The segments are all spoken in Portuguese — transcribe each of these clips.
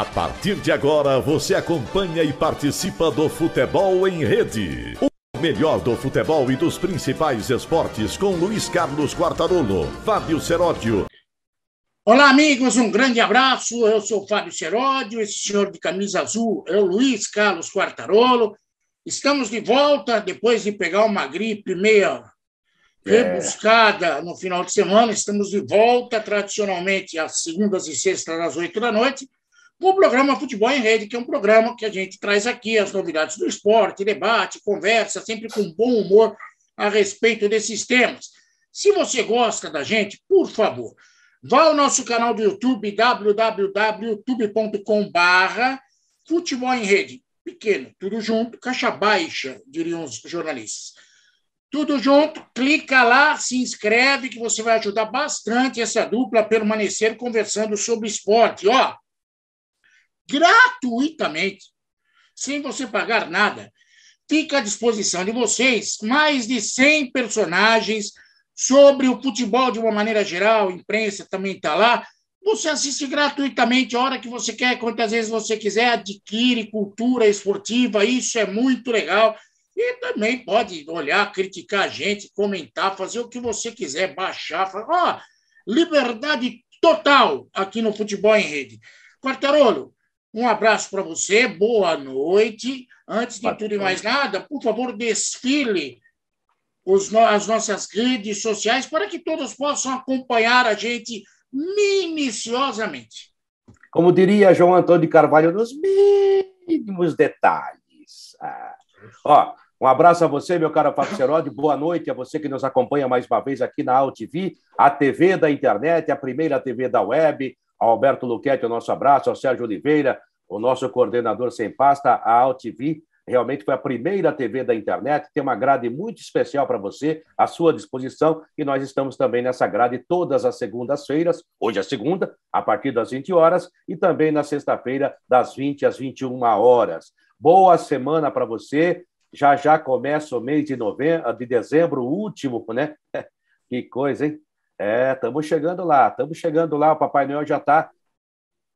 A partir de agora, você acompanha e participa do Futebol em Rede. O melhor do futebol e dos principais esportes com Luiz Carlos Quartarolo, Fábio Seródio. Olá, amigos, um grande abraço. Eu sou Fábio Seródio, esse senhor de camisa azul é o Luiz Carlos Quartarolo. Estamos de volta depois de pegar uma gripe meia é. rebuscada no final de semana. Estamos de volta, tradicionalmente, às segundas e sextas, às oito da noite o programa Futebol em Rede, que é um programa que a gente traz aqui as novidades do esporte, debate, conversa, sempre com bom humor a respeito desses temas. Se você gosta da gente, por favor, vá ao nosso canal do YouTube, www.youtube.com.br, Futebol em Rede, pequeno, tudo junto, caixa baixa, diriam os jornalistas. Tudo junto, clica lá, se inscreve, que você vai ajudar bastante essa dupla a permanecer conversando sobre esporte. Ó, gratuitamente, sem você pagar nada. Fica à disposição de vocês mais de 100 personagens sobre o futebol de uma maneira geral, imprensa também está lá. Você assiste gratuitamente a hora que você quer, quantas vezes você quiser, adquire cultura esportiva, isso é muito legal. E também pode olhar, criticar a gente, comentar, fazer o que você quiser, baixar. Ó, liberdade total aqui no futebol em rede. Quartarolo, um abraço para você, boa noite. Antes de tudo e mais nada, por favor, desfile os, as nossas redes sociais para que todos possam acompanhar a gente minuciosamente. Como diria João Antônio de Carvalho, nos mínimos detalhes. Ah. Ó, um abraço a você, meu caro Fábio Serodi. Boa noite a você que nos acompanha mais uma vez aqui na AltV, a TV da internet, a primeira TV da web, ao Alberto Luquete, o nosso abraço. Ao Sérgio Oliveira, o nosso coordenador sem pasta. A AltV, realmente foi a primeira TV da internet. Tem uma grade muito especial para você, à sua disposição. E nós estamos também nessa grade todas as segundas-feiras. Hoje é segunda, a partir das 20 horas. E também na sexta-feira, das 20 às 21 horas. Boa semana para você já já começa o mês de novembro, de dezembro, o último, né? Que coisa, hein? É, estamos chegando lá, estamos chegando lá. O Papai Noel já está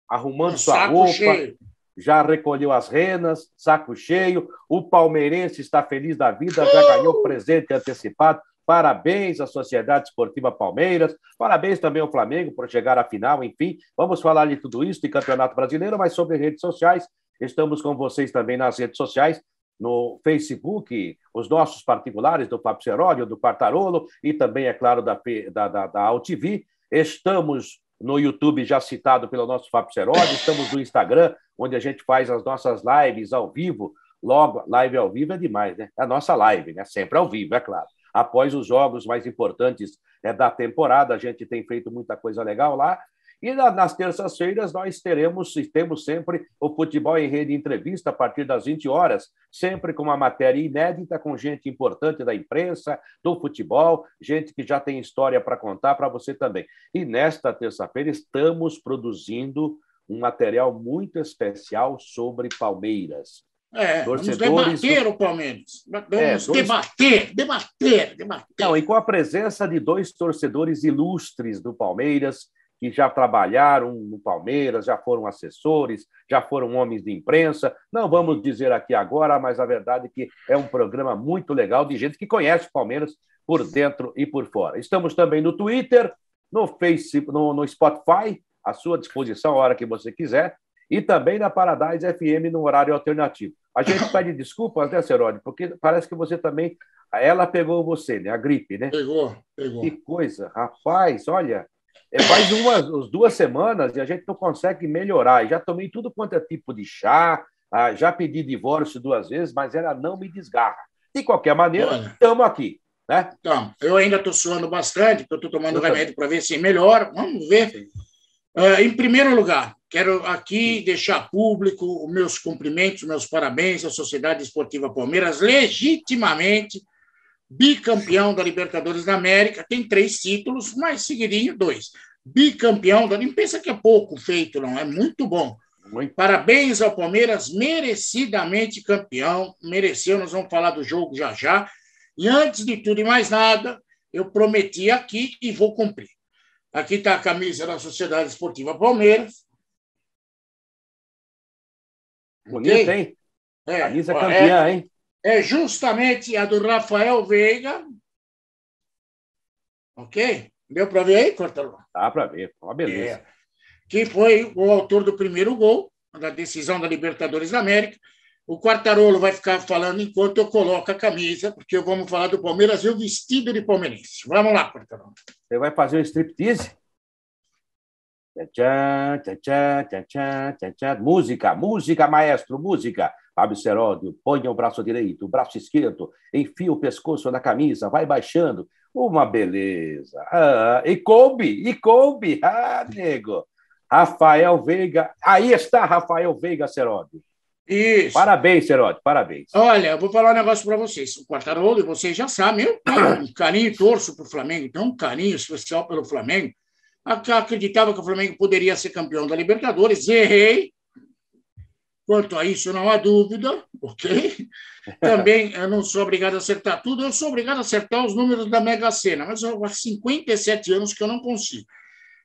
arrumando um é, sua roupa, cheio. já recolheu as renas, saco cheio. O palmeirense está feliz da vida, já ganhou presente antecipado. Parabéns à Sociedade Esportiva Palmeiras, parabéns também ao Flamengo por chegar à final, enfim. Vamos falar de tudo isso, de Campeonato Brasileiro, mas sobre redes sociais. Estamos com vocês também nas redes sociais no Facebook, os nossos particulares do Papo Seródio, do Quartarolo e também, é claro, da, da, da, da AltV. Estamos no YouTube, já citado pelo nosso Papo Seródio, estamos no Instagram, onde a gente faz as nossas lives ao vivo. Logo, live ao vivo é demais, né? É a nossa live, né? Sempre ao vivo, é claro. Após os jogos mais importantes né, da temporada, a gente tem feito muita coisa legal lá e nas terças-feiras nós teremos e temos sempre o Futebol em Rede Entrevista a partir das 20 horas, sempre com uma matéria inédita, com gente importante da imprensa, do futebol, gente que já tem história para contar para você também. E nesta terça-feira estamos produzindo um material muito especial sobre Palmeiras. É, Torcedores vamos debater do... o Palmeiras. É, vamos é, dois... debater, debater, debater. Não, e com a presença de dois torcedores ilustres do Palmeiras, que já trabalharam no Palmeiras, já foram assessores, já foram homens de imprensa. Não vamos dizer aqui agora, mas a verdade é que é um programa muito legal de gente que conhece o Palmeiras por dentro e por fora. Estamos também no Twitter, no Facebook, no, no Spotify, à sua disposição a hora que você quiser, e também na Paradise FM no horário alternativo. A gente pede desculpas, né, Cerone? Porque parece que você também. Ela pegou você, né? A gripe, né? Pegou, pegou. Que coisa, rapaz, olha. É faz umas, duas semanas e a gente não consegue melhorar. Já tomei tudo quanto é tipo de chá, ah, já pedi divórcio duas vezes, mas ela não me desgarra. De qualquer maneira, estamos aqui. Né? Então, eu ainda estou suando bastante, estou tomando remédio para ver se melhora. Vamos ver. Uh, em primeiro lugar, quero aqui deixar público os meus cumprimentos, meus parabéns à Sociedade Esportiva Palmeiras, legitimamente bicampeão da Libertadores da América, tem três títulos, mas seguirinho dois. Bicampeão da. Não pensa que é pouco feito, não, é muito bom. Muito. Parabéns ao Palmeiras, merecidamente campeão, mereceu. Nós vamos falar do jogo já já. E antes de tudo e mais nada, eu prometi aqui e vou cumprir. Aqui está a camisa da Sociedade Esportiva Palmeiras. Bonita, okay? hein? É, camisa campeã, é, hein? é justamente a do Rafael Veiga. Ok? Deu para ver aí, Cortalo? Dá para ver, tá uma beleza. É. Que foi o autor do primeiro gol, da decisão da Libertadores da América. O Quartarolo vai ficar falando enquanto eu coloco a camisa, porque vamos falar do Palmeiras e o vestido de palmeirense. Vamos lá, Quartarolo. Você vai fazer um striptease? Tchá, cha, tchá, cha, tchá, cha, Música, música, maestro, música. Abisseródio ponha o braço direito, o braço esquerdo, enfia o pescoço na camisa, vai baixando. Uma beleza. Ah, e coube, e coube. Ah, nego. Rafael Veiga. Aí está Rafael Veiga, Seródio. Isso. Parabéns, Seródio, parabéns. Olha, eu vou falar um negócio para vocês. O Quartarolo, vocês já sabem, eu tenho um carinho torço para o Flamengo, então um carinho especial pelo Flamengo. Acreditava que o Flamengo poderia ser campeão da Libertadores, errei, Quanto a isso, não há dúvida, ok? Também eu não sou obrigado a acertar tudo, eu sou obrigado a acertar os números da Mega Sena, mas há 57 anos que eu não consigo.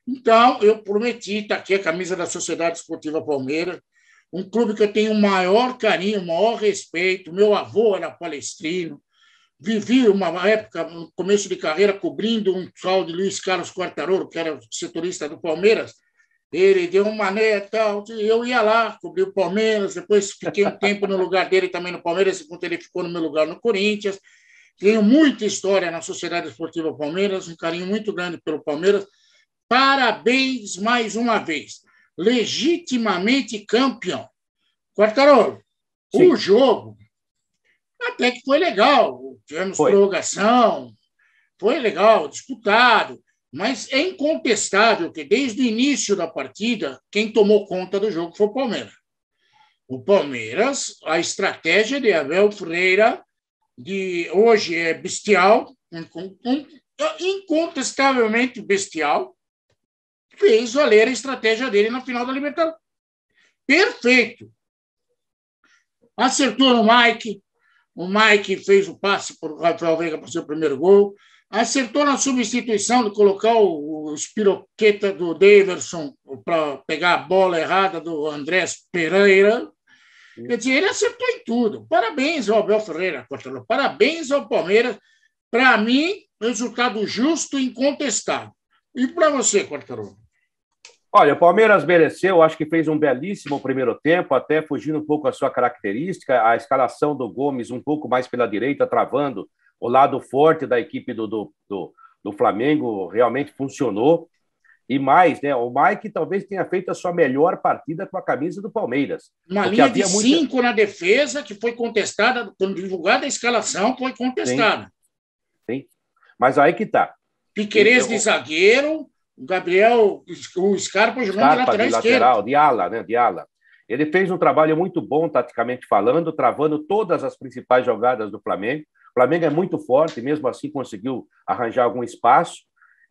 Então, eu prometi, está aqui a camisa da Sociedade Esportiva Palmeiras, um clube que eu tenho o maior carinho, o maior respeito. Meu avô era palestrino, vivi uma época, no começo de carreira, cobrindo um tal de Luiz Carlos Quartaroro, que era setorista do Palmeiras, ele deu uma neta, e tal. Eu ia lá, cobri o Palmeiras, depois fiquei um tempo no lugar dele também no Palmeiras, enquanto ele ficou no meu lugar no Corinthians. Tenho muita história na Sociedade Esportiva Palmeiras, um carinho muito grande pelo Palmeiras. Parabéns mais uma vez. Legitimamente campeão. Quartarolo, o jogo até que foi legal. Tivemos foi. prorrogação, foi legal, disputado. Mas é incontestável que, desde o início da partida, quem tomou conta do jogo foi o Palmeiras. O Palmeiras, a estratégia de Abel Freira, de hoje é bestial, é incontestavelmente bestial, fez valer a estratégia dele na final da Libertadores. Perfeito. Acertou no Mike. O Mike fez o passe para o Rafael Veiga para o seu primeiro gol acertou na substituição de colocar o, espiroqueta do Daverson para pegar a bola errada do Andrés Pereira. Quer dizer, ele acertou em tudo. Parabéns ao Abel Ferreira, Cotelão. Parabéns ao Palmeiras. Para mim, resultado justo e incontestável. E para você, Quartarolo? Olha, o Palmeiras mereceu, acho que fez um belíssimo primeiro tempo, até fugindo um pouco a sua característica, a escalação do Gomes um pouco mais pela direita, travando o lado forte da equipe do, do, do, do Flamengo realmente funcionou. E mais, né? O Mike talvez tenha feito a sua melhor partida com a camisa do Palmeiras. Uma linha de muita... cinco na defesa que foi contestada, quando divulgada a escalação, foi contestada. Sim. Sim. Mas aí que tá. Piquerez então, de zagueiro, o Gabriel, o Scarpa jogando Scarpa de lateral, de, lateral de ala, né? De ala. Ele fez um trabalho muito bom, taticamente falando, travando todas as principais jogadas do Flamengo. Flamengo é muito forte, mesmo assim conseguiu arranjar algum espaço.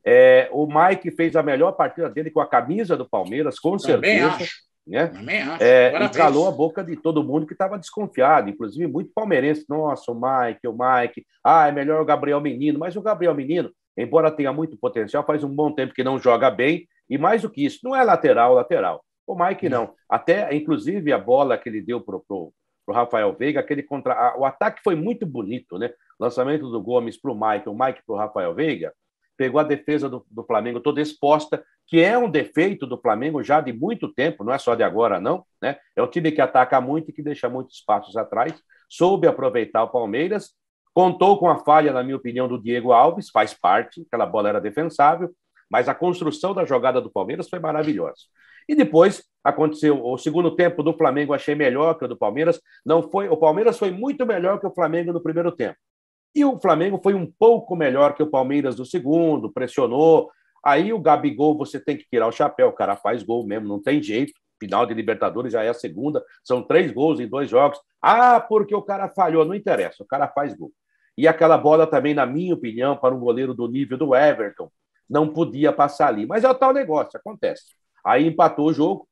É, o Mike fez a melhor partida dele com a camisa do Palmeiras, com Também certeza. Acho. Né? Também acho. É, e calou a boca de todo mundo que estava desconfiado, inclusive muito palmeirense. Nossa, o Mike, o Mike. Ah, é melhor o Gabriel Menino. Mas o Gabriel Menino, embora tenha muito potencial, faz um bom tempo que não joga bem. E mais do que isso, não é lateral, lateral. O Mike hum. não. Até, inclusive, a bola que ele deu para o para o Rafael Veiga. Aquele contra... O ataque foi muito bonito, né? Lançamento do Gomes para o Mike, o Mike para o Rafael Veiga. Pegou a defesa do, do Flamengo toda exposta, que é um defeito do Flamengo já de muito tempo, não é só de agora, não. Né? É um time que ataca muito e que deixa muitos espaços atrás. Soube aproveitar o Palmeiras, contou com a falha, na minha opinião, do Diego Alves, faz parte, aquela bola era defensável, mas a construção da jogada do Palmeiras foi maravilhosa. E depois aconteceu. O segundo tempo do Flamengo achei melhor que o do Palmeiras. Não foi, o Palmeiras foi muito melhor que o Flamengo no primeiro tempo. E o Flamengo foi um pouco melhor que o Palmeiras no segundo, pressionou. Aí o Gabigol, você tem que tirar o chapéu, o cara faz gol mesmo, não tem jeito. Final de Libertadores já é a segunda, são três gols em dois jogos. Ah, porque o cara falhou, não interessa, o cara faz gol. E aquela bola também, na minha opinião, para um goleiro do nível do Everton, não podia passar ali. Mas é o tal negócio, acontece. Aí empatou o jogo,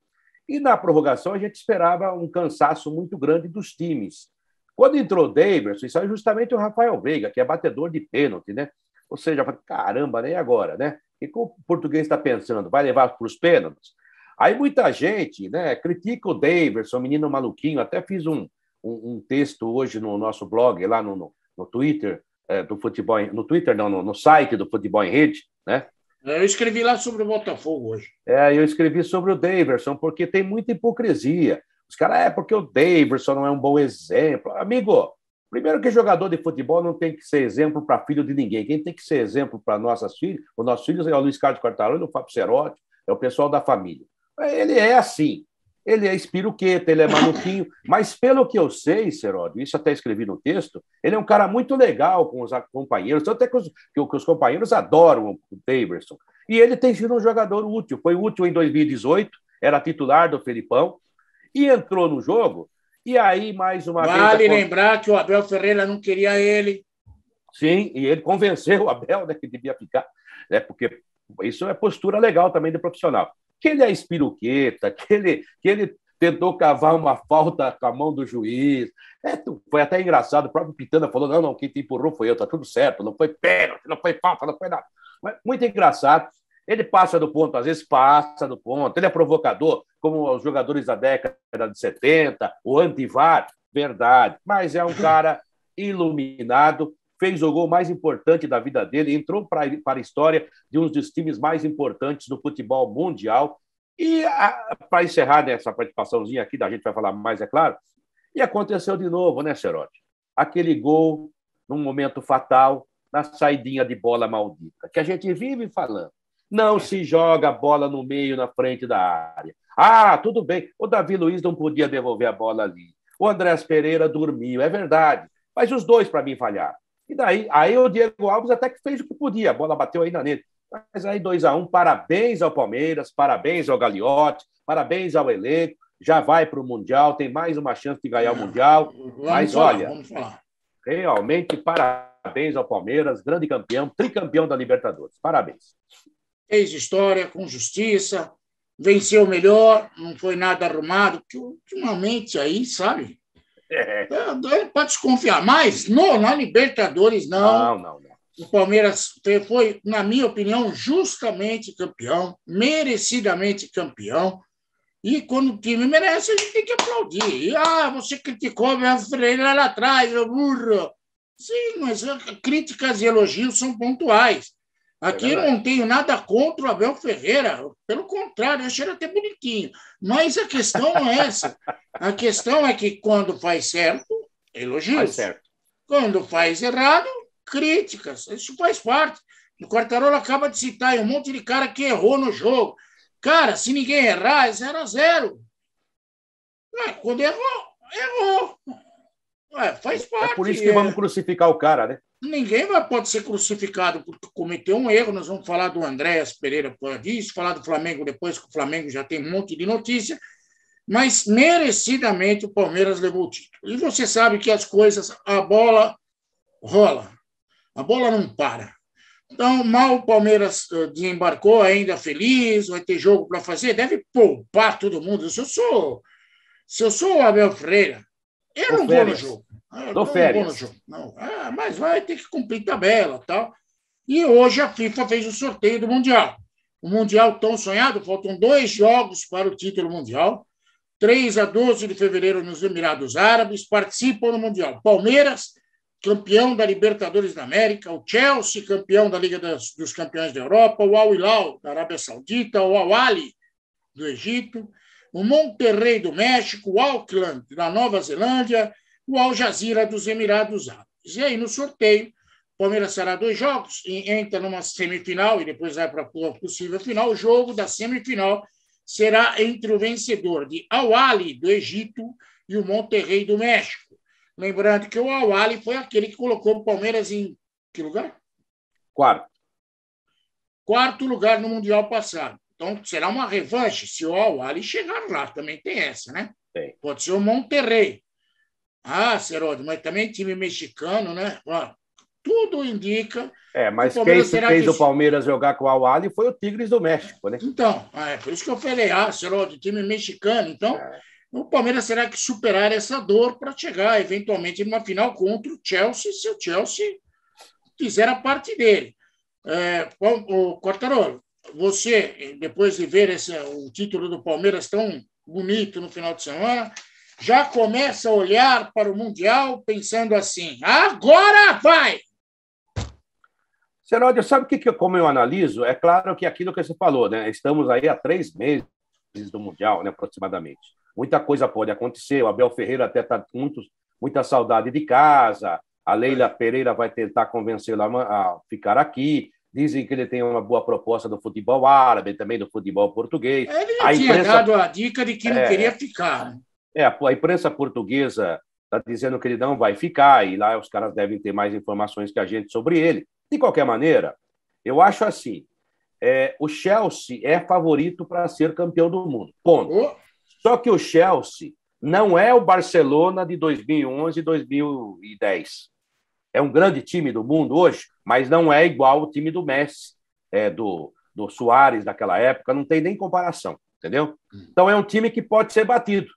e na prorrogação a gente esperava um cansaço muito grande dos times. Quando entrou Davidson, é justamente o Rafael Veiga, que é batedor de pênalti, né? Ou seja, caramba, nem né? agora, né? E que o português está pensando? Vai levar para os pênaltis? Aí muita gente né, critica o Davidson, menino maluquinho. Até fiz um, um, um texto hoje no nosso blog, lá no, no, no Twitter, é, do futebol, no Twitter não, no, no, site do Futebol em Rede, né? Eu escrevi lá sobre o Botafogo hoje. É, eu escrevi sobre o Daverson, porque tem muita hipocrisia. Os caras, é porque o Daverson não é um bom exemplo. Amigo, primeiro que jogador de futebol não tem que ser exemplo para filho de ninguém. Quem tem que ser exemplo para nossas filhas, os nossos filhos é o Luiz Carlos Quartarolo, o Fábio Cerotti, é o pessoal da família. Ele é assim ele é espiruqueta, ele é maluquinho, mas pelo que eu sei, Seródio, isso até escrevi no texto, ele é um cara muito legal com os companheiros, até que os, que os companheiros adoram o Daverson. E ele tem sido um jogador útil, foi útil em 2018, era titular do Felipão, e entrou no jogo, e aí mais uma vale vez... Vale lembrar que o Abel Ferreira não queria ele. Sim, e ele convenceu o Abel né, que devia ficar, né, porque isso é postura legal também do profissional que ele é espiruqueta, que ele, que ele tentou cavar uma falta com a mão do juiz. É, foi até engraçado, o próprio Pitana falou: não, não, quem te empurrou foi eu, tá tudo certo, não foi pênalti, não foi falta, não foi nada. Mas, muito engraçado. Ele passa do ponto, às vezes passa do ponto. Ele é provocador, como os jogadores da década de 70, o antivar, verdade. Mas é um cara iluminado fez o gol mais importante da vida dele, entrou para a história de um dos times mais importantes do futebol mundial. E ah, para encerrar nessa participaçãozinha aqui, da gente vai falar mais, é claro, e aconteceu de novo, né, Serote? Aquele gol num momento fatal, na saidinha de bola maldita, que a gente vive falando. Não se joga a bola no meio, na frente da área. Ah, tudo bem, o Davi Luiz não podia devolver a bola ali. O Andrés Pereira dormiu, é verdade. Mas os dois, para mim, falharam. E daí, aí o Diego Alves até que fez o que podia, a bola bateu ainda nele. Mas aí 2 a 1 um, parabéns ao Palmeiras, parabéns ao Gagliotti, parabéns ao elenco. Já vai para o Mundial, tem mais uma chance de ganhar o Mundial. Vamos mas falar, olha, realmente parabéns ao Palmeiras, grande campeão, tricampeão da Libertadores. Parabéns. Fez história com justiça, venceu melhor, não foi nada arrumado, ultimamente aí, sabe? É, é Para desconfiar mais, não na Libertadores, não. Não, não, O Palmeiras foi, na minha opinião, justamente campeão, merecidamente campeão. E quando o time merece, a gente tem que aplaudir. E, ah, você criticou a minha freira lá atrás, burro. Sim, mas ah, críticas e elogios são pontuais. É Aqui é não tenho nada contra o Abel Ferreira, pelo contrário, eu achei ele até bonitinho. Mas a questão não é essa. A questão é que quando faz certo, elogios. Faz certo. Quando faz errado, críticas. Isso faz parte. O Quartarolo acaba de citar um monte de cara que errou no jogo. Cara, se ninguém errar, é 0 a 0 Quando errou, errou. É, faz parte. É por isso que é. vamos crucificar o cara, né? Ninguém pode ser crucificado porque cometeu um erro. Nós vamos falar do Andréas Pereira por isso, falar do Flamengo depois, que o Flamengo já tem um monte de notícia. Mas merecidamente o Palmeiras levou o título. E você sabe que as coisas, a bola rola, a bola não para. Então, mal o Palmeiras eh, desembarcou, ainda feliz, vai ter jogo para fazer, deve poupar todo mundo. Se eu sou, se eu sou o Abel Freira, eu o não Férias. vou no jogo. Ah, Dou então férias. não. Ah, mas vai ter que cumprir tabela tal. E hoje a FIFA fez o sorteio do Mundial. O Mundial tão sonhado, faltam dois jogos para o título mundial. 3 a 12 de fevereiro nos Emirados Árabes, participam do Mundial. Palmeiras, campeão da Libertadores da América, o Chelsea, campeão da Liga das, dos Campeões da Europa, o Al Hilal da Arábia Saudita, o Al Ali do Egito, o Monterrey do México, o Auckland da Nova Zelândia, o Al Jazeera dos Emirados Árabes. E aí, no sorteio, o Palmeiras será dois jogos, entra numa semifinal e depois vai para a possível final. O jogo da semifinal será entre o vencedor de Awali, do Egito, e o Monterrey, do México. Lembrando que o Awali foi aquele que colocou o Palmeiras em que lugar? Quarto. Quarto lugar no Mundial passado. Então, será uma revanche se o Awali chegar lá. Também tem essa, né? Pode ser o Monterrey. Ah, Serodo, mas também time mexicano, né? Ó, tudo indica. É, mas que quem fez que... o Palmeiras jogar com o Awali foi o Tigres do México, né? Então, é por isso que eu falei, ah, Serodo, time mexicano. Então, é. o Palmeiras será que superar essa dor para chegar eventualmente numa final contra o Chelsea, se o Chelsea fizer a parte dele. É, o Quartarolo, você, depois de ver esse, o título do Palmeiras tão bonito no final de semana, já começa a olhar para o Mundial pensando assim: agora vai! Senódio, sabe que, como eu analiso? É claro que aquilo que você falou, né? Estamos aí há três meses do Mundial, né, aproximadamente. Muita coisa pode acontecer. O Abel Ferreira até está com muita saudade de casa. A Leila Pereira vai tentar convencê lo a ficar aqui. Dizem que ele tem uma boa proposta do futebol árabe, também do futebol português. Ele já a imprensa... tinha dado a dica de que não é... queria ficar. Né? É, a imprensa portuguesa está dizendo que ele não vai ficar, e lá os caras devem ter mais informações que a gente sobre ele. De qualquer maneira, eu acho assim: é, o Chelsea é favorito para ser campeão do mundo. Ponto. Só que o Chelsea não é o Barcelona de 2011 e 2010. É um grande time do mundo hoje, mas não é igual o time do Messi, é, do, do Soares daquela época, não tem nem comparação, entendeu? Hum. Então é um time que pode ser batido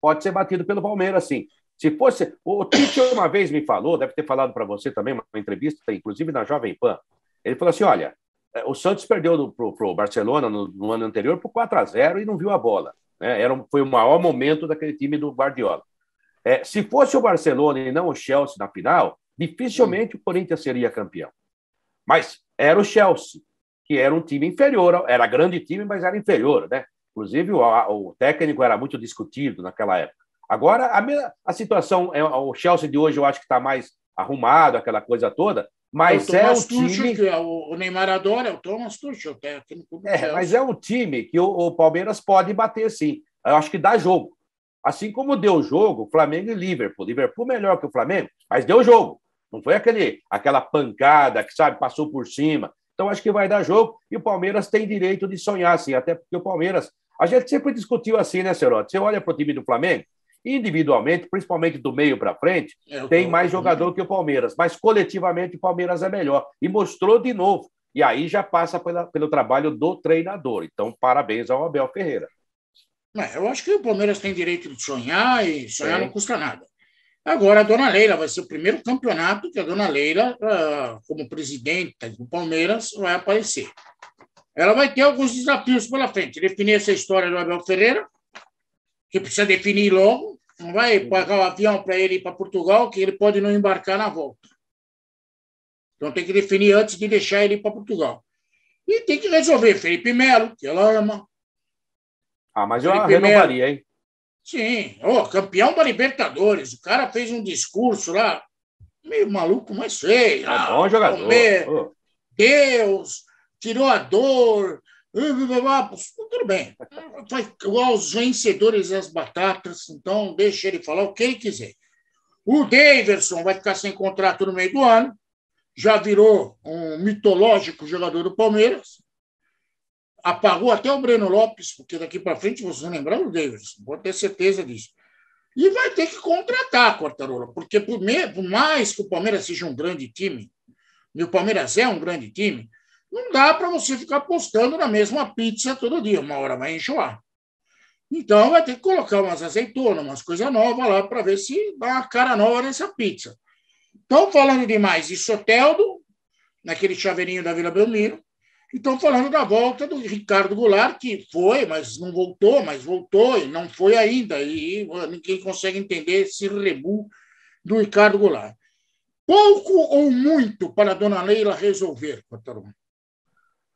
pode ser batido pelo Palmeiras, sim. Se fosse. O Tite uma vez me falou, deve ter falado para você também, uma entrevista, inclusive na Jovem Pan. Ele falou assim: olha, eh, o Santos perdeu para o Barcelona no, no, ano anterior por 4 a 0 e não viu a bola. Né? Era, foi o maior momento daquele time do Guardiola. É, se fosse o Barcelona e não o Chelsea na final, dificilmente o Corinthians seria campeão. Mas era o Chelsea, que era um time inferior, era grande time, mas era inferior, né? Inclusive, o, o técnico era muito discutido naquela época. Agora, a, a situação, é, o Chelsea de hoje eu acho que está mais arrumado, aquela coisa toda, mas é, o é um time. é o Neymar adora, é o Thomas Tuchel, técnico. É, mas é um time que o, o, Palmeiras pode bater, sim. Eu acho que dá jogo. Assim como deu jogo Flamengo e Liverpool. Liverpool melhor que o Flamengo, mas deu jogo. Não foi aquele, aquela pancada que, sabe, passou por cima. Então, acho que vai dar jogo e o Palmeiras tem direito de sonhar, sim, até porque o Palmeiras a gente sempre discutiu assim, né, Cerote? Você olha para o time do Flamengo, individualmente, principalmente do meio para frente, é, tem tô... mais jogador que o Palmeiras, mas coletivamente o Palmeiras é melhor. E mostrou de novo. E aí já passa pela, pelo trabalho do treinador. Então, parabéns ao Abel Ferreira. É, eu acho que o Palmeiras tem direito de sonhar e sonhar é. não custa nada. Agora, a dona Leila vai ser o primeiro campeonato que a dona Leila, ah, como presidenta do Palmeiras, vai aparecer ela vai ter alguns desafios pela frente. Definir essa história do Abel Ferreira, que precisa definir logo, não vai pagar o avião para ele ir para Portugal, que ele pode não embarcar na volta. Então tem que definir antes de deixar ele ir para Portugal. E tem que resolver Felipe Melo, que ela ama. Ah, mas Felipe eu renovaria, Melo. hein? Sim, oh, campeão da Libertadores. O cara fez um discurso lá, meio maluco, mas feio. É ah, bom jogador. Comer, oh. Deus, tirou a dor, tudo bem. Faz igual os vencedores as batatas, então deixa ele falar o que ele quiser. O Daverson vai ficar sem contrato no meio do ano, já virou um mitológico jogador do Palmeiras, apagou até o Breno Lopes, porque daqui para frente vocês vão lembrar do Daverson, pode ter certeza disso. E vai ter que contratar, a Quartarola, porque por mais que o Palmeiras seja um grande time, e o Palmeiras é um grande time, não dá para você ficar postando na mesma pizza todo dia, uma hora vai enjoar. Então, vai ter que colocar umas azeitonas, umas coisas novas lá para ver se dá uma cara nova nessa pizza. Estão falando demais de Soteldo, naquele chaveirinho da Vila Belmiro, e estão falando da volta do Ricardo Goulart, que foi, mas não voltou, mas voltou e não foi ainda. E ninguém consegue entender esse rebu do Ricardo Goulart. Pouco ou muito para a dona Leila resolver, Cotarão.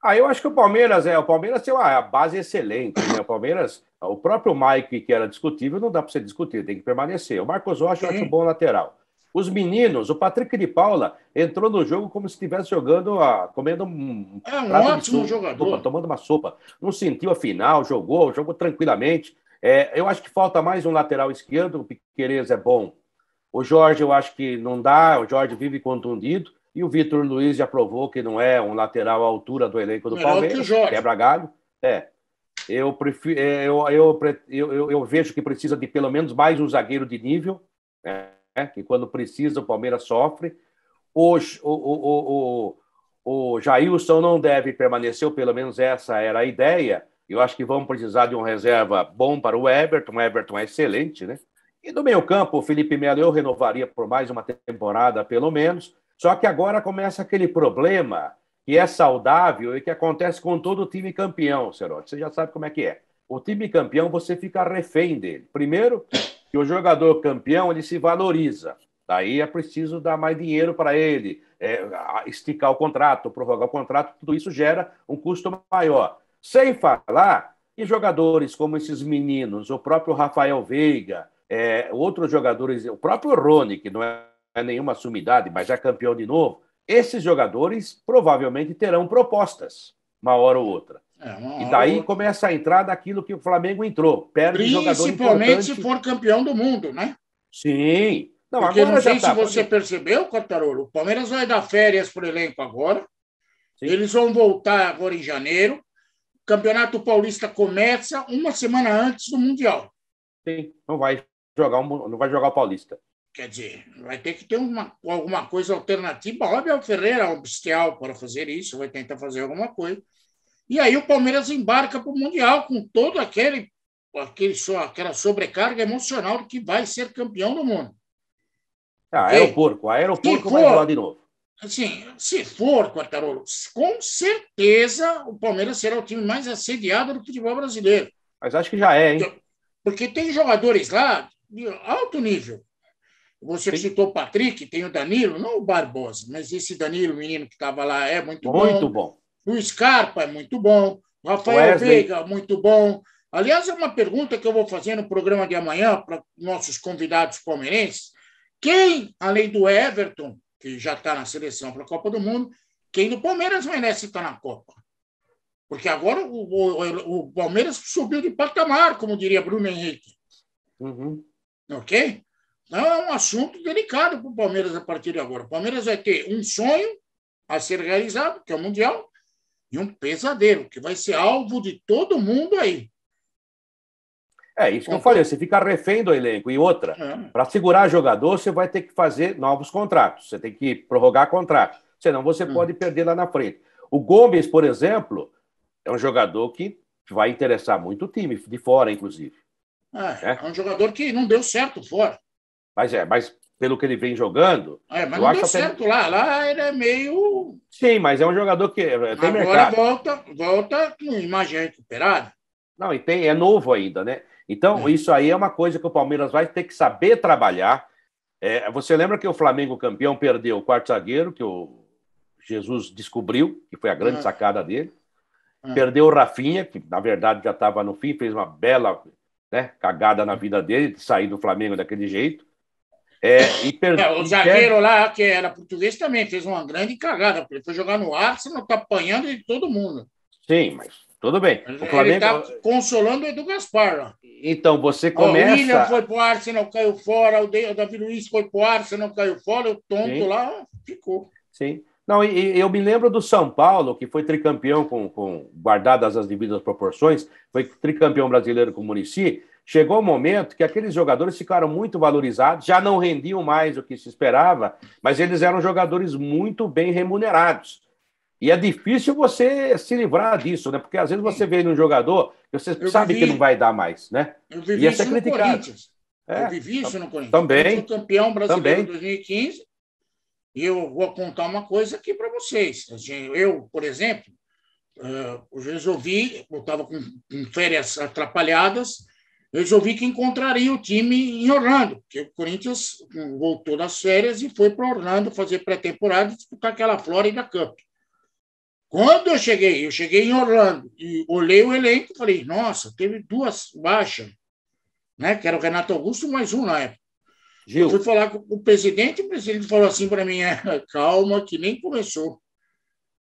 Aí ah, eu acho que o Palmeiras é, o Palmeiras tem uma é base excelente, né? O Palmeiras, o próprio Mike, que era discutível, não dá para ser discutido, tem que permanecer. O Marcos Rocha eu acho um bom lateral. Os meninos, o Patrick de Paula entrou no jogo como se estivesse jogando, a, ah, comendo um. É um ótimo sopa, jogador. tomando uma sopa. Não sentiu a final, jogou, jogou tranquilamente. É, eu acho que falta mais um lateral esquerdo, o Piqueires é bom. O Jorge, eu acho que não dá, o Jorge vive contundido. E o Vitor Luiz já provou que não é um lateral à altura do elenco do Melhor Palmeiras. Que quebra galho. É. Eu, prefiro, é, eu, eu, eu, eu, vejo que precisa de pelo menos mais um zagueiro de nível, né? que quando precisa o Palmeiras sofre. O, o, o, o, Jailson não deve permanecer, pelo menos essa era a ideia. Eu acho que vamos precisar de um reserva bom para o Everton. O Everton é excelente, né? E no meio campo, o Felipe Melo eu renovaria por mais uma temporada, pelo menos. Só que agora começa aquele problema que é saudável e que acontece com todo time campeão, Serote. Você já sabe como é que é. O time campeão, você fica refém dele. Primeiro, que o jogador campeão, ele se valoriza. Daí é preciso dar mais dinheiro para ele, é, esticar o contrato, prorrogar o contrato, tudo isso gera um custo maior. Sem falar que jogadores como esses meninos, o próprio Rafael Veiga, é, outros jogadores, o próprio Rony, que não é é nenhuma sumidade, mas já é campeão de novo, esses jogadores provavelmente terão propostas, uma hora ou outra. É, e daí começa a entrar daquilo que o Flamengo entrou. Perde Principalmente se for campeão do mundo, né? Sim. Não, Porque agora não sei tá se você pode... percebeu, Cotarolo, o Palmeiras vai dar férias para o elenco agora. Sim. Eles vão voltar agora em janeiro. O Campeonato Paulista começa uma semana antes do Mundial. Sim, não vai jogar, um, não vai jogar o Paulista. Quer dizer, vai ter que ter uma, alguma coisa alternativa. Óbvio, Ferreira obstial para fazer isso, vai tentar fazer alguma coisa. E aí o Palmeiras embarca para o Mundial com todo aquele, aquele aquela sobrecarga emocional de que vai ser campeão do mundo. Ah, okay? aeroporto Aeroporco for, vai lá de novo. Assim, se for, Quartarolo, com certeza o Palmeiras será o time mais assediado do futebol brasileiro. Mas acho que já é, hein? Porque tem jogadores lá de alto nível você Sim. citou o Patrick, tem o Danilo, não o Barbosa, mas esse Danilo, o menino que estava lá, é muito, muito bom. Muito bom. O Scarpa é muito bom. Rafael Wesley. Veiga, muito bom. Aliás, é uma pergunta que eu vou fazer no programa de amanhã para nossos convidados palmeirenses. Quem, além do Everton, que já está na seleção para a Copa do Mundo, quem do Palmeiras merece estar tá na Copa? Porque agora o, o, o Palmeiras subiu de patamar, como diria Bruno Henrique. Uhum. Ok? Então é um assunto delicado para o Palmeiras a partir de agora. O Palmeiras vai ter um sonho a ser realizado, que é o Mundial, e um pesadelo, que vai ser alvo de todo mundo aí. É, isso que eu falei, você fica refém do elenco. E outra, é. para segurar jogador, você vai ter que fazer novos contratos, você tem que prorrogar contrato, senão você hum. pode perder lá na frente. O Gomes, por exemplo, é um jogador que vai interessar muito o time, de fora, inclusive. É, é, é um jogador que não deu certo fora. Mas é, mas pelo que ele vem jogando. É, mas eu não acho deu certo lá. Lá ele é meio. Sim, mas é um jogador que. É, tem Agora mercado. volta, volta com imagem recuperada. Não, e tem, é novo ainda, né? Então, é. isso aí é uma coisa que o Palmeiras vai ter que saber trabalhar. É, você lembra que o Flamengo campeão perdeu o quarto zagueiro, que o Jesus descobriu, que foi a grande é. sacada dele. É. Perdeu o Rafinha, que na verdade já estava no fim, fez uma bela né, cagada na é. vida dele, de sair do Flamengo daquele jeito. É, e per... é, o zagueiro lá, que era português, também fez uma grande cagada, porque ele foi jogar no Arsenal, está apanhando de todo mundo. Sim, mas tudo bem. O Flamengo... Ele está consolando o Edu Gaspar. Então, você começa... O William foi para o Arsenal, caiu fora, o Davi Luiz foi para o Arsenal, caiu fora, o tonto Sim. lá ficou. Sim. Não, e, eu me lembro do São Paulo, que foi tricampeão com, com guardadas as devidas proporções, foi tricampeão brasileiro com o Munici Chegou o um momento que aqueles jogadores ficaram muito valorizados, já não rendiam mais o que se esperava, mas eles eram jogadores muito bem remunerados. E é difícil você se livrar disso, né? Porque às vezes você vê um jogador que você eu sabe vivi, que não vai dar mais, né? Eu vivi e é isso é no Corinthians. É, eu vivi isso no Corinthians. Também. Eu sou campeão brasileiro em 2015. E eu vou contar uma coisa aqui para vocês. Assim, eu, por exemplo, eh, resolvi, eu estava com férias atrapalhadas, eu resolvi que encontraria o time em Orlando, porque o Corinthians voltou das férias e foi para Orlando fazer pré-temporada e disputar aquela Florida Cup. Quando eu cheguei, eu cheguei em Orlando e olhei o elenco e falei, nossa, teve duas baixas, né? Que era o Renato Augusto mais um na época. Gil. Eu fui falar com o presidente e o presidente falou assim para mim, é, calma, que nem começou.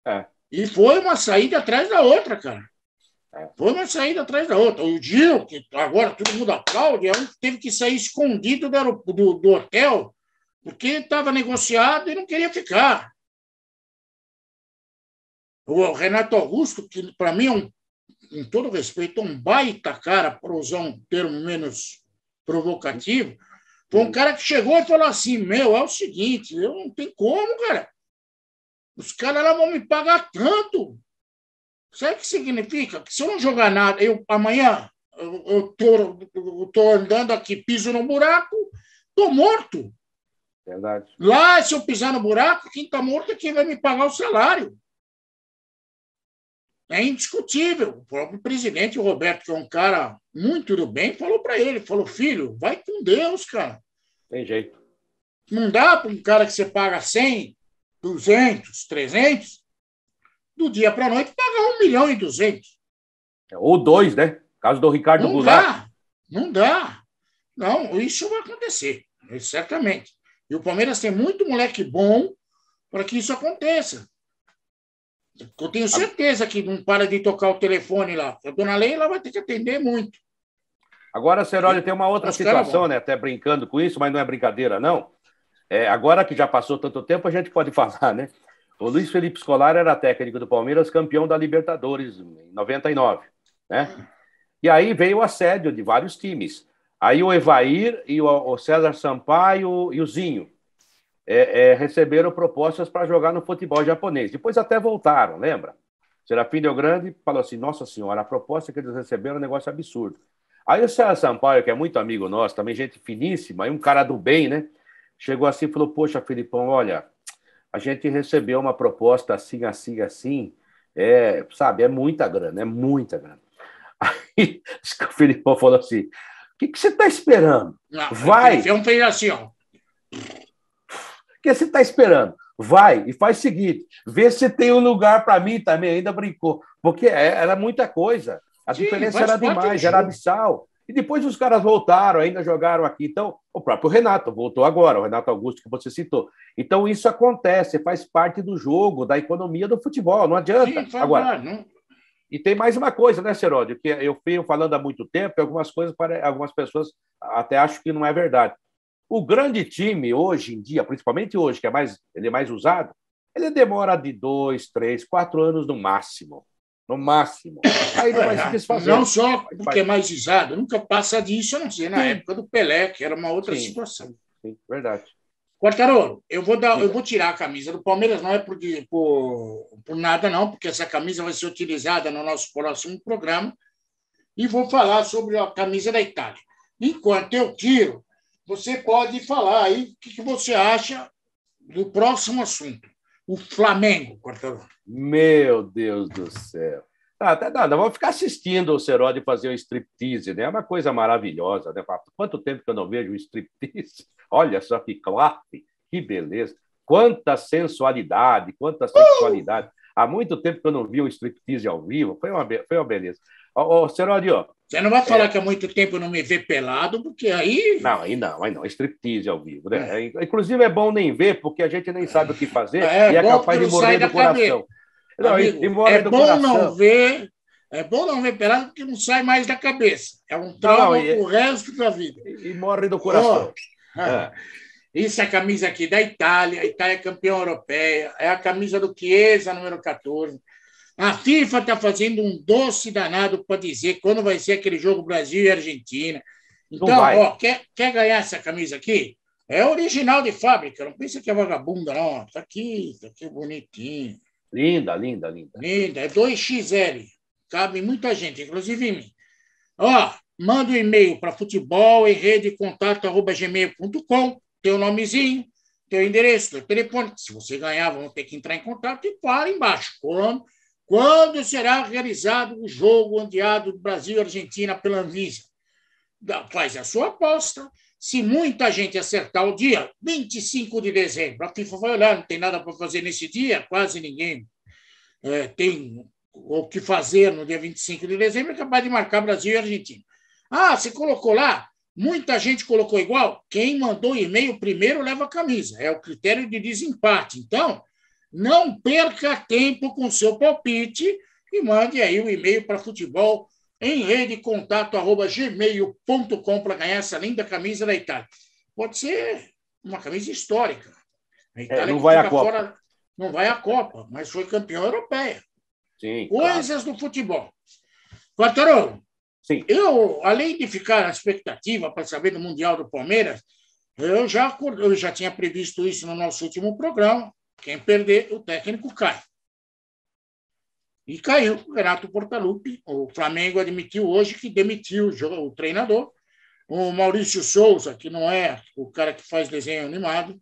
É. E foi uma saída atrás da outra, cara. Vamos sair atrás da outra. O Gil, que agora todo mundo aplaude, é um que teve que sair escondido do, do, do hotel, porque estava negociado e não queria ficar. O Renato Augusto, que para mim é um, com todo respeito, é um baita cara, para usar um termo menos provocativo, foi um hum. cara que chegou e falou assim: Meu, é o seguinte, eu não tenho como, cara. Os caras lá vão me pagar tanto. Sabe o que significa? Que se eu não jogar nada, eu, amanhã eu, estou tô, eu tô andando aqui, piso no buraco, tô morto. Verdade. Lá, se eu pisar no buraco, quem está morto é quem vai me pagar o salário. É indiscutível. O próprio presidente Roberto, que é um cara muito do bem, falou para ele: falou, filho, vai com Deus, cara. Tem jeito. Não dá para um cara que você paga 100, 200, 300, do dia para a noite, pagar um milhão e duzentos é, Ou dois, né? Caso do Ricardo não Goulart. Dá, não dá. Não, isso vai acontecer, certamente. E o Palmeiras tem muito moleque bom para que isso aconteça. Eu tenho certeza que não para de tocar o telefone lá. A dona Leila vai ter que atender muito. Agora, Serolio, tem uma outra situação, né? Até brincando com isso, mas não é brincadeira, não. É, agora que já passou tanto tempo, a gente pode falar, né? O Luiz Felipe Scolari era técnico do Palmeiras, campeão da Libertadores em 99, né? E aí veio o assédio de vários times. Aí o Evair e o César Sampaio e o Zinho é, é, receberam propostas para jogar no futebol japonês. Depois até voltaram, lembra? Serafim Del Grande falou assim: Nossa Senhora, a proposta que eles receberam é um negócio absurdo. Aí o César Sampaio, que é muito amigo nosso, também gente finíssima, e um cara do bem, né? Chegou assim e falou: Poxa, Filipão, olha, a gente recebeu uma proposta assim, assim, assim, é, sabe, é muita grana, é muita grana. Aí o Filipão falou assim: o que, que você está esperando? Não, Vai. é um fez assim, ó. O que você está esperando? Vai e faz o seguinte: vê se tem um lugar para mim também. Ainda brincou, porque é, era muita coisa. A Sim, diferença era demais, era abissal. E depois os caras voltaram, ainda jogaram aqui. Então, o próprio Renato voltou agora, o Renato Augusto, que você citou. Então, isso acontece, faz parte do jogo, da economia do futebol, não adianta. Sim, agora, não. E tem mais uma coisa, né, Seródio, que eu venho falando há muito tempo e algumas coisas para algumas pessoas até acho que não é verdade. O grande time hoje em dia, principalmente hoje, que é mais, ele é mais usado, ele demora de dois, três, quatro anos no máximo no máximo. Aí não vai se Não só porque é mais usado, nunca passa disso, a não ser na época do Pelé, que era uma outra sim, situação. Sim, verdade. Quartarolo, eu vou dar, eu vou tirar a camisa do Palmeiras, não é por, por, por nada não, porque essa camisa vai ser utilizada no nosso próximo programa e vou falar sobre a camisa da Itália. Enquanto eu tiro, você pode falar aí o que, que você acha do próximo assunto o Flamengo, Cortador. Meu Deus do céu. tá, tá, tá, vamos ficar assistindo o Serode fazer um striptease, né? É uma coisa maravilhosa, né? Quanto tempo que eu não vejo um striptease? Olha só que clap, que beleza. Quanta sensualidade, quanta sensualidade, Uh! Há muito tempo que eu não vi um striptease ao vivo, foi uma, foi uma beleza. Ô, ô Serode, ó, você não vai falar é. que há muito tempo não me vê pelado, porque aí. Não, aí não, aí não. Striptease ao vivo, né? É. é. Inclusive é bom nem ver, porque a gente nem sabe o que fazer é, e é, é capaz de morrer do coração. Não, Amigo, é bom coração. não ver. É bom não ver pelado porque não sai mais da cabeça. É um trauma não, e, pro resto da vida. E, e morre do coração. Oh, isso é a camisa aqui da Itália. A Itália é campeã europeia. É a camisa do Chiesa, número 14. A FIFA está fazendo um doce danado para dizer quando vai ser aquele jogo Brasil e Argentina. Então, ó, quer, quer ganhar essa camisa aqui? É original de fábrica, não pensa que é vagabunda, não. Tá aqui, tá aqui bonitinho. Linda, linda, linda. Linda, é 2XL. Cabe muita gente, inclusive em mim. Ó, manda um e-mail para futebol e rede teu nomezinho, teu endereço, teu telefone. Se você ganhar, vamos ter que entrar em contato e para embaixo. Como quando será realizado o jogo ondeado do Brasil e Argentina pela Anvisa? Faz a sua aposta. Se muita gente acertar o dia, 25 de dezembro, a FIFA vai olhar, não tem nada para fazer nesse dia, quase ninguém é, tem o que fazer no dia 25 de dezembro, é capaz de marcar Brasil e Argentina. Ah, você colocou lá, muita gente colocou igual. Quem mandou e-mail primeiro leva a camisa, é o critério de desempate. Então, não perca tempo com seu palpite e mande aí o um e-mail para futebol em rede contato gmail.com para ganhar essa linda camisa da Itália. Pode ser uma camisa histórica. A é, Itália é, não vai à Copa. Fora, não vai à Copa, mas foi campeã europeia. Sim, Coisas claro. do futebol. Quartarolo, Sim. eu, além de ficar na expectativa para saber do Mundial do Palmeiras, eu já, eu já tinha previsto isso no nosso último programa. Quem perder, o técnico cai. E caiu o Renato Portaluppi. O Flamengo admitiu hoje que demitiu o treinador. O Maurício Souza, que não é o cara que faz desenho animado,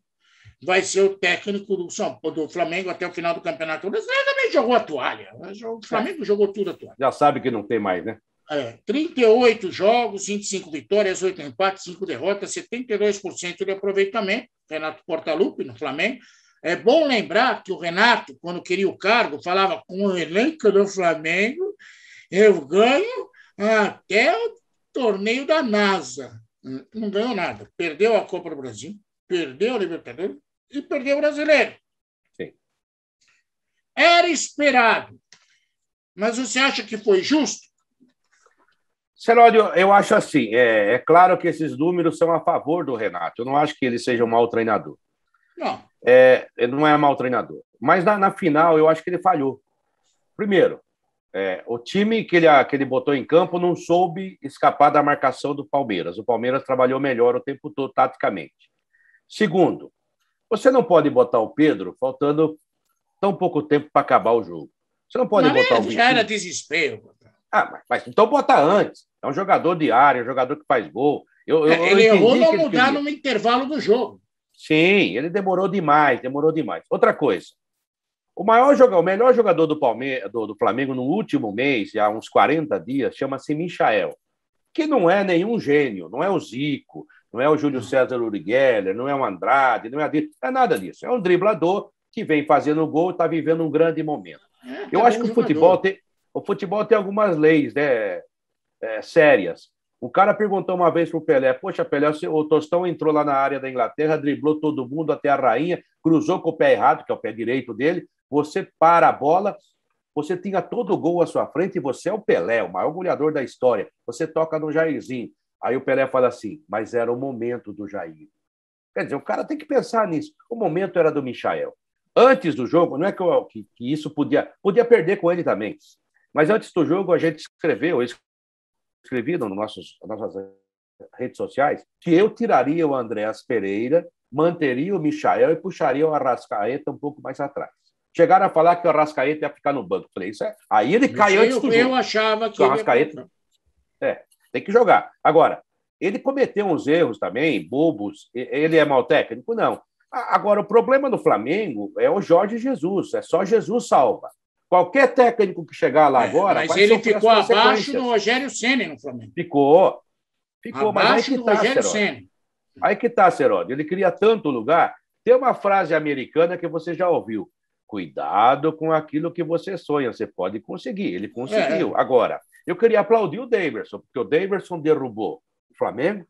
vai ser o técnico do, São, do Flamengo até o final do campeonato. Ele também jogou a toalha. O Flamengo é. jogou tudo a toalha. Já sabe que não tem mais, né? É, 38 jogos, 25 vitórias, 8 empates, 5 derrotas, 72% de aproveitamento. Renato Portaluppi no Flamengo. É bom lembrar que o Renato, quando queria o cargo, falava com o elenco do Flamengo, eu ganho até o torneio da NASA. Não ganhou nada. Perdeu a Copa do Brasil, perdeu o Libertadores e perdeu o Brasileiro. Sim. Era esperado. Mas você acha que foi justo? Celódio, eu acho assim. É, é claro que esses números são a favor do Renato. Eu não acho que ele seja um mau treinador. Não é, não é mau treinador. Mas na, na, final eu acho que ele falhou. Primeiro, é, o time que ele, que ele botou em campo não soube escapar da marcação do Palmeiras. O Palmeiras trabalhou melhor o tempo todo, taticamente. Segundo, você não pode botar o Pedro faltando tão pouco tempo para acabar o jogo. Você não pode não botar é, o Vitinho. Já era desespero. Ah, mas, mas, então bota antes. É um jogador de área, é um jogador que faz gol. Eu, eu, ele eu errou não mudar no intervalo do jogo. Sim, ele demorou demais, demorou demais. Outra coisa. O maior jogador, o melhor jogador do, Palme do, do Flamengo no último mês, há uns 40 dias, chama-se Michael, que não é nenhum gênio, não é o Zico, não é o Júlio César Urigueller, não é o Andrade, não é, é nada disso. É um driblador que vem fazendo gol e está vivendo um grande momento. É, Eu é acho que o futebol, tem, o futebol tem algumas leis né, é, sérias. O cara perguntou uma vez pro Pelé: Poxa, Pelé, o Tostão entrou lá na área da Inglaterra, driblou todo mundo até a rainha, cruzou com o pé errado, que é o pé direito dele. Você para a bola, você tinha todo o gol à sua frente e você é o Pelé, o maior goleador da história. Você toca no Jairzinho. Aí o Pelé fala assim: Mas era o momento do Jair. Quer dizer, o cara tem que pensar nisso. O momento era do Michael. Antes do jogo, não é que, eu, que, que isso podia. Podia perder com ele também. Mas antes do jogo, a gente escreveu, eu escrevi nas nossas, nas nossas redes sociais, que eu tiraria o Andréas Pereira, manteria o Michael e puxaria o Arrascaeta um pouco mais atrás. Chegaram a falar que o Arrascaeta ia ficar no banco. Falei, isso é. Aí ele caiu antes do Eu achava que. O Arrascaeta. Ia... É, tem que jogar. Agora, ele cometeu uns erros também, bobos. Ele é mal técnico? Não. Agora, o problema do Flamengo é o Jorge Jesus. É só Jesus salva. Qualquer técnico que chegar lá é, agora. É, mas ele ficou abaixo do Rogério Senna no Flamengo. Ficou. Ficou, abaixo mas aí que do tá, Rogério Senna. Aí que tá, Seródio. Ele cria tanto lugar. Tem uma frase americana que você já ouviu. Cuidado com aquilo que você sonha, você pode conseguir. Ele conseguiu. É. Agora, eu queria aplaudir o Davidson, porque o Davidson derrubou o Flamengo,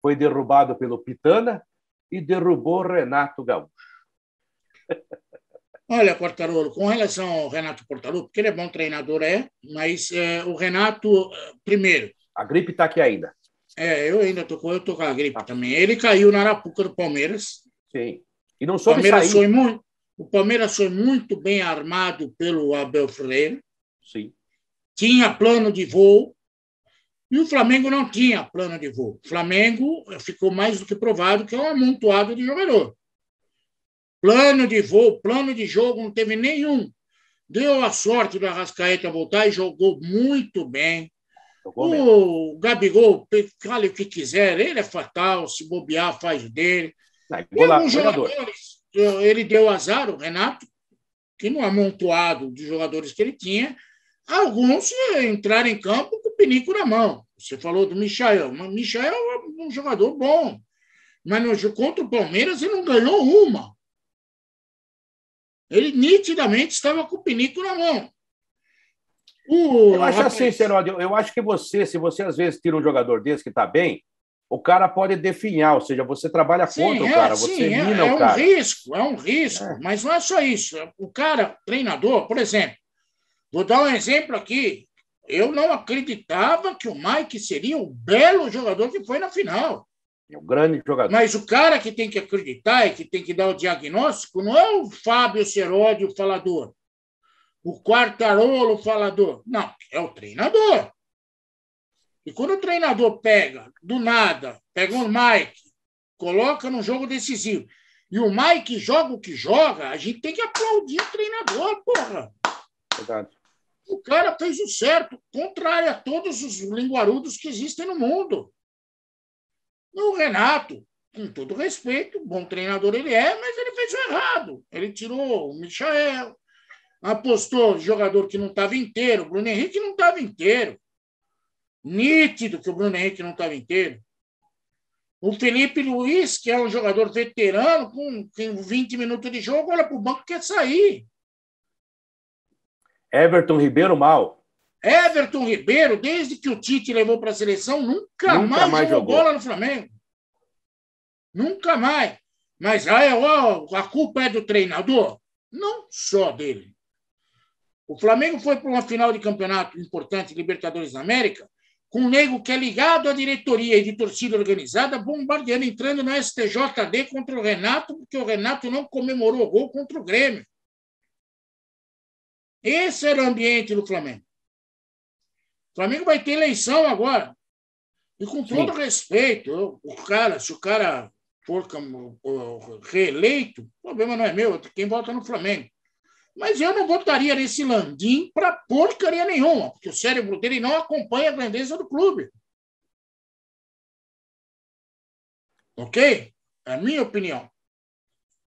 foi derrubado pelo Pitana e derrubou Renato Gaúcho. Olha, Quartarolo, com relação ao Renato Portaluppi, porque ele é bom treinador, é, mas é, o Renato, eh, primeiro... A gripe está aqui ainda. É, eu ainda tô com, eu tô com a gripe também. Ele caiu na Arapuca do Palmeiras. Sim. E não soube Palmeiras sair. Foi muito, o Palmeiras foi muito bem armado pelo Abel Freire. Sim. Tinha plano de voo. E o Flamengo não tinha plano de voo. O Flamengo eh, ficou mais do que provado que é um amontoado de jogador plano de voo, plano de jogo, não teve nenhum. Deu a sorte do Arrascaeta voltar e jogou muito bem. Jogou o Gabigol, fale o que quiser, ele é fatal, se bobear, faz dele. Ah, e alguns jogadores, eh, ele deu azar, o Renato, que no amontoado de jogadores que ele tinha, alguns eh, entraram em campo com o pinico na mão. Você falou do Michael, mas Michael é um jogador bom, mas no, contra o Palmeiras ele não ganhou uma. Ele nitidamente estava com o pinico na mão. O... eu acho assim, Seródio, eu acho que você, se você às vezes tira um jogador desse que está bem, o cara pode definhar, ou seja, você trabalha sim, contra é, o cara, sim, você é, mina é, é o cara. É um risco, é um risco, é. mas não é só isso. O cara, treinador, por exemplo, vou dar um exemplo aqui. Eu não acreditava que o Mike seria o belo jogador que foi na final. É um grande jogador. Mas o cara que tem que acreditar e que tem que dar o diagnóstico não é o Fábio Serodi, o falador. O Quartarolo, o falador. Não, é o treinador. E quando o treinador pega, do nada, pega o Mike, coloca num jogo decisivo, e o Mike joga o que joga, a gente tem que aplaudir o treinador, porra. Verdade. O cara fez o certo, contrário a todos os linguarudos que existem no mundo. O Renato, com todo respeito, bom treinador ele é, mas ele fez o errado. Ele tirou o Michael, apostou jogador que não estava inteiro, o Bruno Henrique não estava inteiro. Nítido que o Bruno Henrique não estava inteiro. O Felipe Luiz, que é um jogador veterano, com 20 minutos de jogo, olha para o banco e quer sair. Everton Ribeiro mal. Everton Ribeiro, desde que o Tite levou para a seleção, nunca, nunca mais, mais, jogou, jogou bola no Flamengo. Nunca mais. Mas aí, ó, a culpa é do treinador? Não só dele. O Flamengo foi para uma final de campeonato importante, Libertadores da América, com um nego que é ligado à diretoria e de torcida organizada, bombardeando, entrando na STJD contra o Renato, porque o Renato não comemorou o gol contra o Grêmio. Esse era o ambiente do Flamengo. Flamengo vai ter eleição agora. E com todo respeito, o cara, se o cara for reeleito, o problema não é meu, é quem vota no Flamengo. Mas eu não votaria nesse Landim para porcaria nenhuma, porque o cérebro dele não acompanha a grandeza do clube. Ok? É a minha opinião.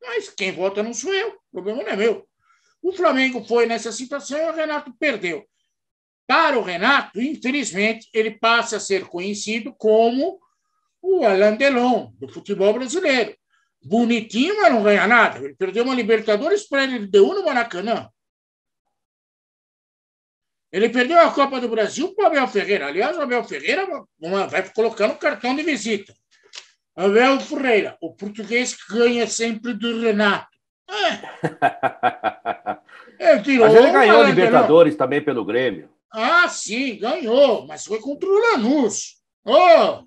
Mas quem vota não sou eu, o problema não é meu. O Flamengo foi nessa situação e o Renato perdeu. Para o Renato, infelizmente, ele passa a ser conhecido como o Alain Delon do futebol brasileiro. Bonitinho, mas não ganha nada. Ele perdeu uma Libertadores para ele deu no Maracanã. Ele perdeu a Copa do Brasil para o Abel Ferreira. Aliás, o Abel Ferreira vai colocando cartão de visita. Abel Ferreira, o português que ganha sempre do Renato. É. Ele tirou Mas ele ganhou Libertadores também pelo Grêmio. Ah, sim, ganhou, mas foi contra o Lanús. Oh!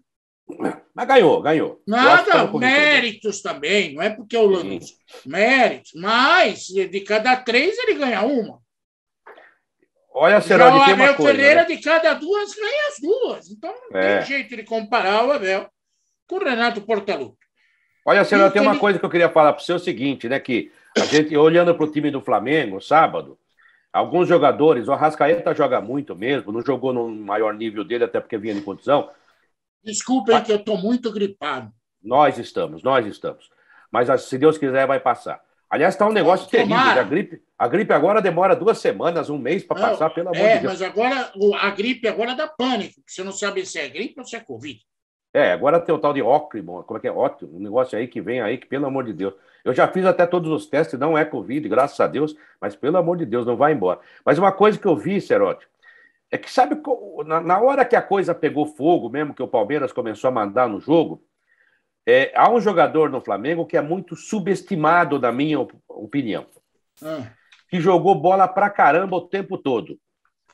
Mas ganhou, ganhou. Nada, tá né? méritos também, não é porque é o Lanús. Sim. Méritos, mas de cada três ele ganha uma. Olha, será Já de o Abel coisa, né? de cada duas, ganha as duas. Então não é. tem jeito de comparar o Abel com o Renato Portaluppi. Olha, será então, tem uma ele... coisa que eu queria falar para você, é o seguinte, né? Que a gente, olhando para o time do Flamengo, sábado, Alguns jogadores, o Arrascaeta joga muito mesmo, não jogou no maior nível dele, até porque vinha de contusão. Desculpa, Mas... que eu estou muito gripado. Nós estamos, nós estamos. Mas ah, se Deus quiser, vai passar. Aliás, está um negócio Tomara. terrível. A gripe, a gripe agora demora duas semanas, um mês para passar, pelo amor é, de Deus. É, mas agora a gripe agora dá pânico, porque você não sabe se é gripe ou se é Covid. É, agora tem o tal de ócrimo, como é que é? Ótimo, um negócio aí que vem aí, que pelo amor de Deus. Eu já fiz até todos os testes, não é Covid, graças a Deus, mas pelo amor de Deus, não vai embora. Mas uma coisa que eu vi, Serote, é que sabe, na hora que a coisa pegou fogo, mesmo que o Palmeiras começou a mandar no jogo, é, há um jogador no Flamengo que é muito subestimado, na minha opinião, hum. que jogou bola pra caramba o tempo todo.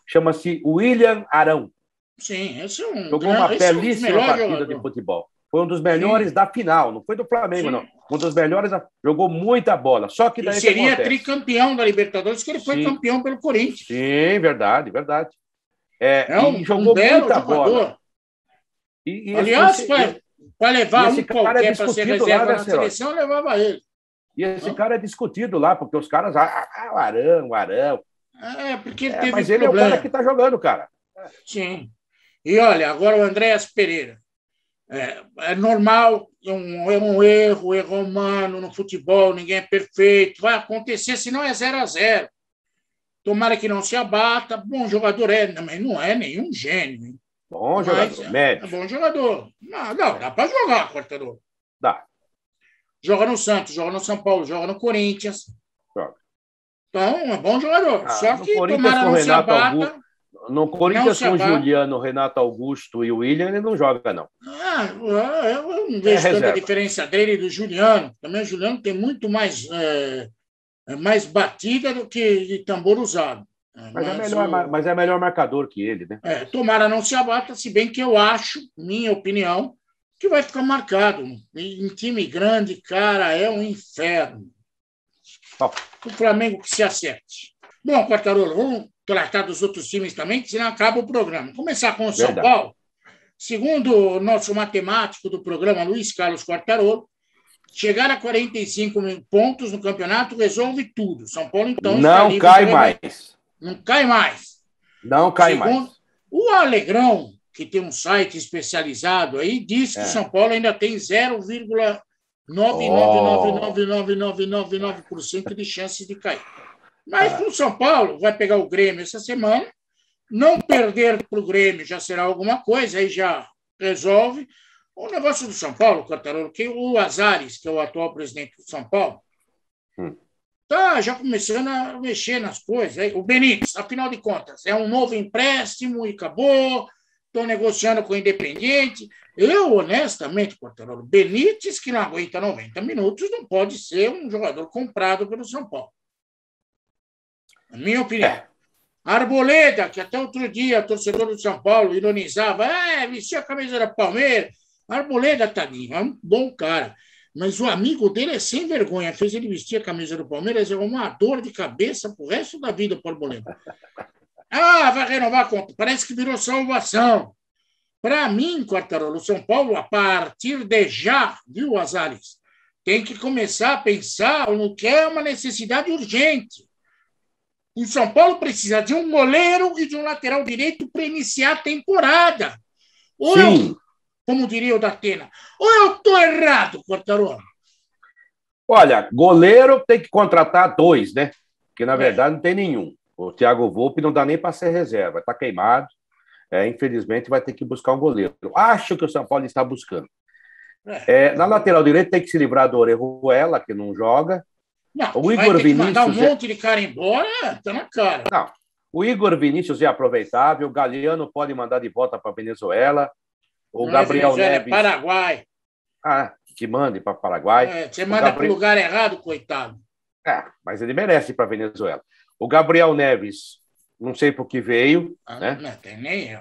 Chama-se William Arão. Sim, esse é um. Jogou uma belíssima é um partida jogador. de futebol. Foi um dos melhores Sim. da final, não foi do Flamengo, Sim. não. Um dos melhores, jogou muita bola. Só que daí. E seria que tricampeão da Libertadores, que ele foi Sim. campeão pelo Corinthians. Sim, verdade, verdade. É, é um, jogou um muita jogador. bola. E, e Aliás, para levar um é qualquer é para ser reserva lá, né, na seleção, levava ele. E esse não? cara é discutido lá, porque os caras. Ah, ah, ah o Arão, o Arão. É, porque ele é, teve mas ele problema. é o cara que está jogando, cara. Sim. E olha, agora o Andréas Pereira. É, é normal, é um, é um erro, erro é humano no futebol, ninguém é perfeito, vai acontecer, senão é 0 a 0 Tomara que não se abata. Bom jogador é, mas não é nenhum gênio. Hein? Bom jogador, é, médio. É, bom jogador. Não, não dá para jogar, cortador. Dá. Joga no Santos, joga no São Paulo, joga no Corinthians. Joga. Então, é bom jogador. Ah, Só que tomara não se abata. Augusto. No Corinthians com Juliano, Renato Augusto e o William, ele não joga, não. Ah, é, eu não vejo é tanta diferença dele e do Juliano. Também o Juliano tem muito mais, é, é mais batida do que tambor usado. Mas, é, mas, é melhor, o... mas é melhor marcador que ele, né? É, tomara não se abata, se bem que eu acho, minha opinião, que vai ficar marcado. Em time grande, cara, é um inferno. O Flamengo que se acerte. Bom, Quartarolo, vamos tratar dos outros times também, que senão acaba o programa. Começar com o Verdade. São Paulo. Segundo o nosso matemático do programa, Luiz Carlos Quartarolo, chegar a 45 mil pontos no campeonato resolve tudo. São Paulo, então. Não cai mais. Não cai mais. Não cai Segundo, mais. O Alegrão, que tem um site especializado aí, diz que é. São Paulo ainda tem 0,99999999% oh. de chance de cair. Mas o tá. São Paulo vai pegar o Grêmio essa semana. Não perder para o Grêmio já será alguma coisa, aí já resolve. O negócio do São Paulo, Cantarolo, que o Azares, que é o atual presidente do São Paulo, hum. tá já começando a mexer nas coisas. o Benítez, afinal de contas, é um novo empréstimo e acabou. Estou negociando com o Independente. Eu, honestamente, Cantarolo, Benítez, que não aguenta 90 minutos, não pode ser um jogador comprado pelo São Paulo na minha opinião. É. Arboleda, que até outro dia torcedor do São Paulo ironizava, é, vestia a camisa da Palmeiras. Arboleda, tadinho, é um bom cara. Mas o amigo dele é sem vergonha, fez ele vestir a camisa do Palmeiras, é uma dor de cabeça pro resto da vida por Arboleda. Ah, vai renovar a conta. Parece que virou salvação. Para mim, Quartarolo, São Paulo, a partir de já, viu, Azares, tem que começar a pensar no que é uma necessidade urgente. O São Paulo precisa de um goleiro e de um lateral direito para iniciar a temporada. Ou Sim. eu, como diria o Datena, ou eu estou errado, Cortarola? Olha, goleiro tem que contratar dois, né? Porque, na é. verdade, é. não tem nenhum. O Thiago Volpe não dá nem para ser reserva, está queimado. É, infelizmente, vai ter que buscar um goleiro. Acho que o São Paulo está buscando. É. é na lateral direita tem que se livrar do Orejuela, que não joga. Não, o Igor vai Vinícius. Mandar um é- monte de cara embora, é, tá na cara. Não. O Igor Vinícius é aproveitável, o Galeano pode mandar de volta para Venezuela. O Mas Gabriel é Neves. É Paraguai. Ah, que mande para Paraguai. É, você o manda Gabriel... para o lugar errado, coitado. É, mas ele merece para Venezuela. O Gabriel Neves, não sei por que veio. Ah, né? Não tem nem eu.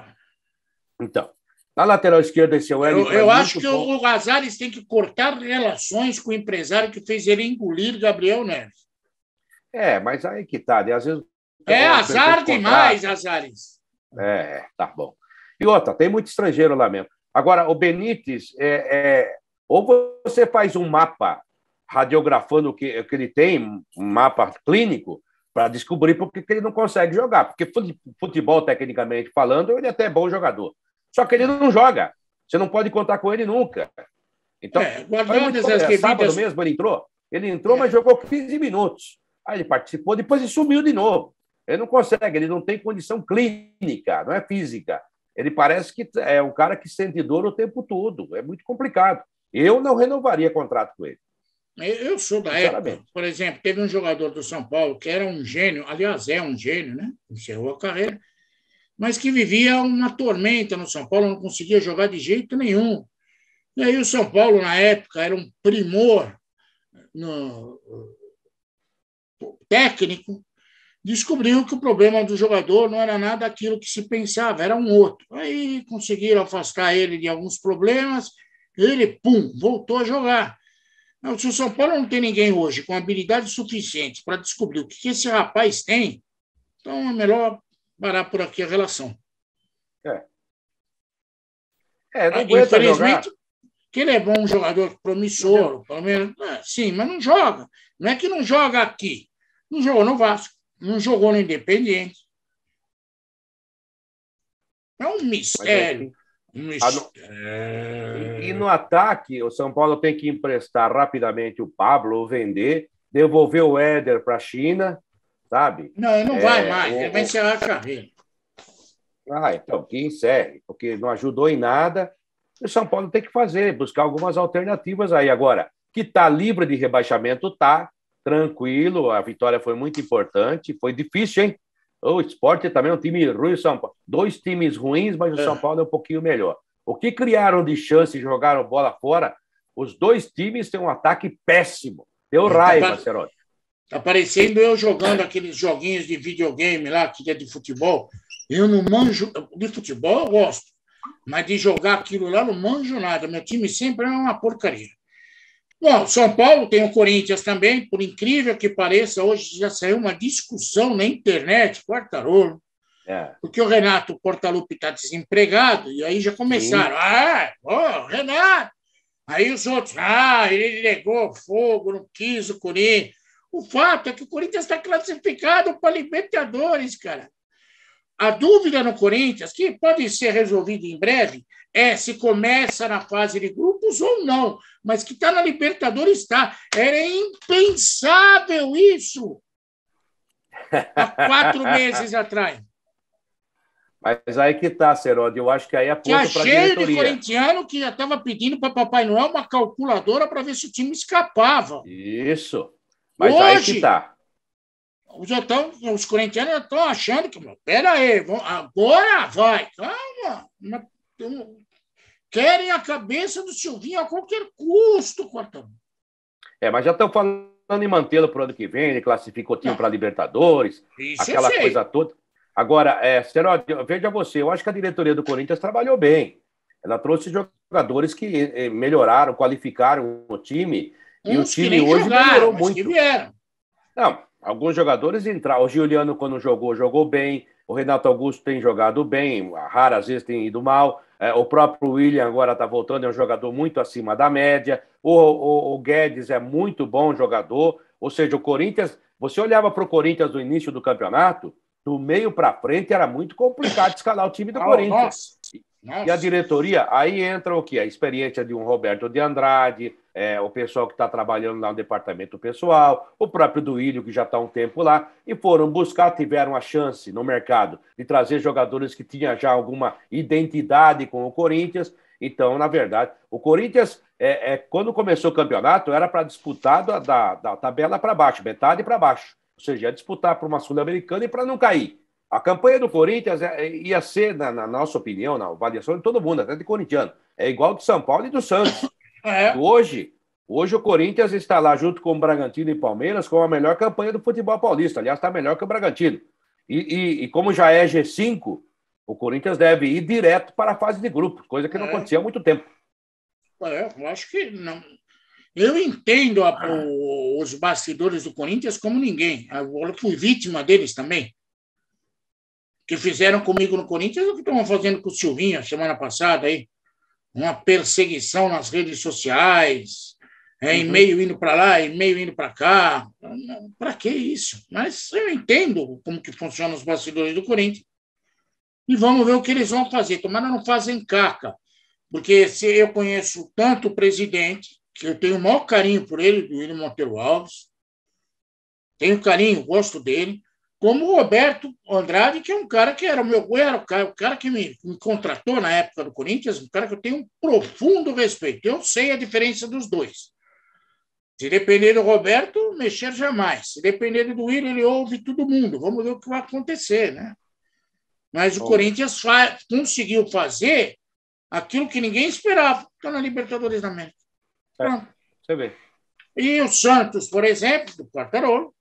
Então, na lateral esquerda, esse é o Eric. Eu, eu acho que bom. o Azares tem que cortar relações com o empresário que fez ele engolir Gabriel Neves. É, mas aí que tá. Né? Às vezes, é azar demais, Azares. É, tá bom. E outra, tem muito estrangeiro lá mesmo. Agora, o Benítez, é, é, ou você faz um mapa radiografando o que, o que ele tem, um mapa clínico, para descobrir por que ele não consegue jogar. Porque futebol, tecnicamente falando, ele é até é bom jogador. Só que ele não joga. Você não pode contar com ele nunca. Então, é, muito as assim, é, sábado mesmo ele entrou. Ele entrou, é. mas jogou 15 minutos. Aí ele participou, depois ele sumiu de novo. Ele não consegue, ele não tem condição clínica, não é física. Ele parece que é um cara que sente dor o tempo todo. É muito complicado. Eu não renovaria contrato com ele. Eu sou da época, por exemplo, teve um jogador do São Paulo que era um gênio, aliás, é um gênio, né? Encerrou a carreira mas que vivia uma tormenta no São Paulo, não conseguia jogar de jeito nenhum. E aí o São Paulo, na época, era um primor no... Uh, técnico, descobriu que o problema do jogador não era nada aquilo que se pensava, era um outro. Aí conseguiram afastar ele de alguns problemas, ele, pum, voltou a jogar. Se o São Paulo não tem ninguém hoje com habilidade suficiente para descobrir o que esse rapaz tem, então é melhor parar por aqui a relação. É. é não ah, aguenta infelizmente, jogar. que ele é bom um jogador promissor, pelo menos. É, sim, mas não joga. Não é que não joga aqui. Não jogou no Vasco, não jogou no Independiente. É um mistério. É... E, e no ataque, o São Paulo tem que emprestar rapidamente o Pablo, vender, devolver o Éder para a China, sabe? Não, não é, vai mais, vai encerrar a carreira. Ah, então, que encerre, porque não ajudou em nada. O São Paulo tem que fazer, buscar algumas alternativas aí. Agora, que está livre de rebaixamento, tá tranquilo, a vitória foi muito importante, foi difícil, hein? O esporte também é um time ruim, São Paulo. Dois times ruins, mas o é. São Paulo é um pouquinho melhor. O que criaram de chance e jogaram bola fora, os dois times têm um ataque péssimo. Deu tá raiva, Ceroni aparecendo eu jogando aqueles joguinhos de videogame lá, que é de futebol. Eu não manjo. De futebol eu gosto, mas de jogar aquilo lá não manjo nada. Meu time sempre é uma porcaria. Bom, São Paulo tem o Corinthians também, por incrível que pareça, hoje já saiu uma discussão na internet, Quartarolo, é. porque o Renato Portaluppi está desempregado, e aí já começaram, Sim. ah, oh, Renato! Aí os outros, ah, ele negou fogo, não quis o Corinthians. O fato é que o Corinthians está classificado para Libertadores, cara. A dúvida no Corinthians, que pode ser resolvida em breve, é se começa na fase de grupos ou não, mas que está na Libertadores está. Era impensável isso há quatro meses atrás. Mas aí que está, Seródio. Eu acho que aí é ponto para a diretoria. de corintiano que já estava pedindo para Papai Noel uma calculadora para ver se o time escapava. Isso. Mas Hoje, aí que tá. Os, tão, os corintianos estão achando que, pera aí, vão, agora vai. Calma. Querem a cabeça do Silvinho a qualquer custo, Quartão. É, mas já estão falando em mantê-lo para o ano que vem, ele classificou time ah. para Libertadores, Isso aquela coisa toda. Agora, é, Seródio, veja você, eu acho que a diretoria do Corinthians trabalhou bem. Ela trouxe jogadores que eh, melhoraram, qualificaram o time e o time hoje jogaram, melhorou muito. vieram. Não, alguns jogadores entraram. O Juliano, quando jogou, jogou bem. O Renato Augusto tem jogado bem, a Rara às vezes tem ido mal. É, o próprio William agora está voltando, é um jogador muito acima da média. O, o, o, Guedes é muito bom jogador. Ou seja, o Corinthians, você olhava para o Corinthians no início do campeonato, do meio para frente era muito complicado escalar o time do oh, Corinthians. Nossa, nossa. E a diretoria, aí entra o que? A experiência de um Roberto de Andrade, é, o pessoal que está trabalhando lá no departamento pessoal, o próprio Duílio, que já está há um tempo lá, e foram buscar, tiveram a chance no mercado de trazer jogadores que tinham já alguma identidade com o Corinthians. Então, na verdade, o Corinthians, é, é quando começou o campeonato, era para disputar da, da, da tabela para baixo, metade para baixo. Ou seja, ia disputar para uma Sul-Americana e para não cair. A campanha do Corinthians é, é, ia ser, na, na nossa opinião, na avaliação de todo mundo, até de corintiano, é igual do São Paulo e do Santos. Ah, é. Hoje, hoje o Corinthians está lá junto com o Bragantino e Palmeiras com a melhor campanha do futebol paulista. Aliás, está melhor que o Bragantino. E, e, e, como já é G5, o Corinthians deve ir direto para a fase de grupos, coisa que não é. acontecia há muito tempo. É, eu acho que não. Eu entendo a, ah. o, os bastidores do Corinthians como ninguém. Eu fui vítima deles também. Que fizeram comigo no Corinthians o que estão fazendo com o Silvinha semana passada aí uma perseguição nas redes sociais, é, uhum. e-mail indo para lá, e-mail indo para cá. Para que isso? Mas eu entendo como que funcionam os bastidores do Corinthians. E vamos ver o que eles vão fazer. Tomara não fazem caca, porque se eu conheço tanto o presidente, que eu tenho o maior carinho por ele, do William Monteiro Alves, tenho carinho, gosto dele, como o Roberto Andrade, que é um cara que era o meu era o cara, o cara que me, me, contratou na época do Corinthians, um cara que eu tenho um profundo respeito. Eu sei a diferença dos dois. Se depender do Roberto, mexer jamais. Se depender do Will, ele ouve todo mundo. Vamos ver o que vai acontecer, né? Mas o Bom. Corinthians fa conseguiu fazer aquilo que ninguém esperava. Está na Libertadores da América. É. Você vê. E o Santos, por exemplo, do Quartarolo,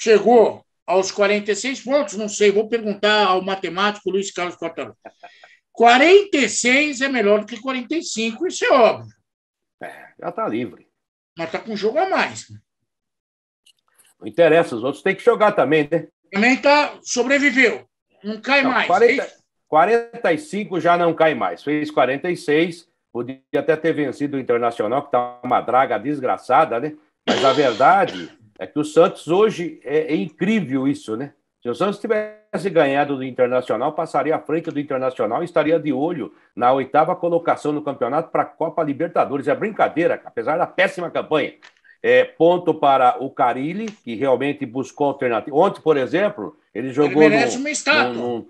chegou aos 46 pontos, não sei, vou perguntar ao matemático Luiz Carlos Cortaro. 46 é melhor do que 45, isso é óbvio. É, já está livre. Mas está com um jogo a mais. Né? Não interessa, os outros têm que jogar também, né? Também tá, sobreviveu, não cai não, mais. 40, 45 é já não cai mais, fez 46, podia até ter vencido o Internacional, que está uma draga desgraçada, né? Mas a verdade é que o Santos hoje é, é incrível isso, né? Se o Santos tivesse ganhado do Internacional, passaria à frente do Internacional e estaria de olho na oitava colocação no campeonato para a Copa Libertadores. É brincadeira, apesar da péssima campanha. É, ponto para o Carilli, que realmente buscou alternativa. Ontem, por exemplo, ele jogou. Ele merece uma estátua.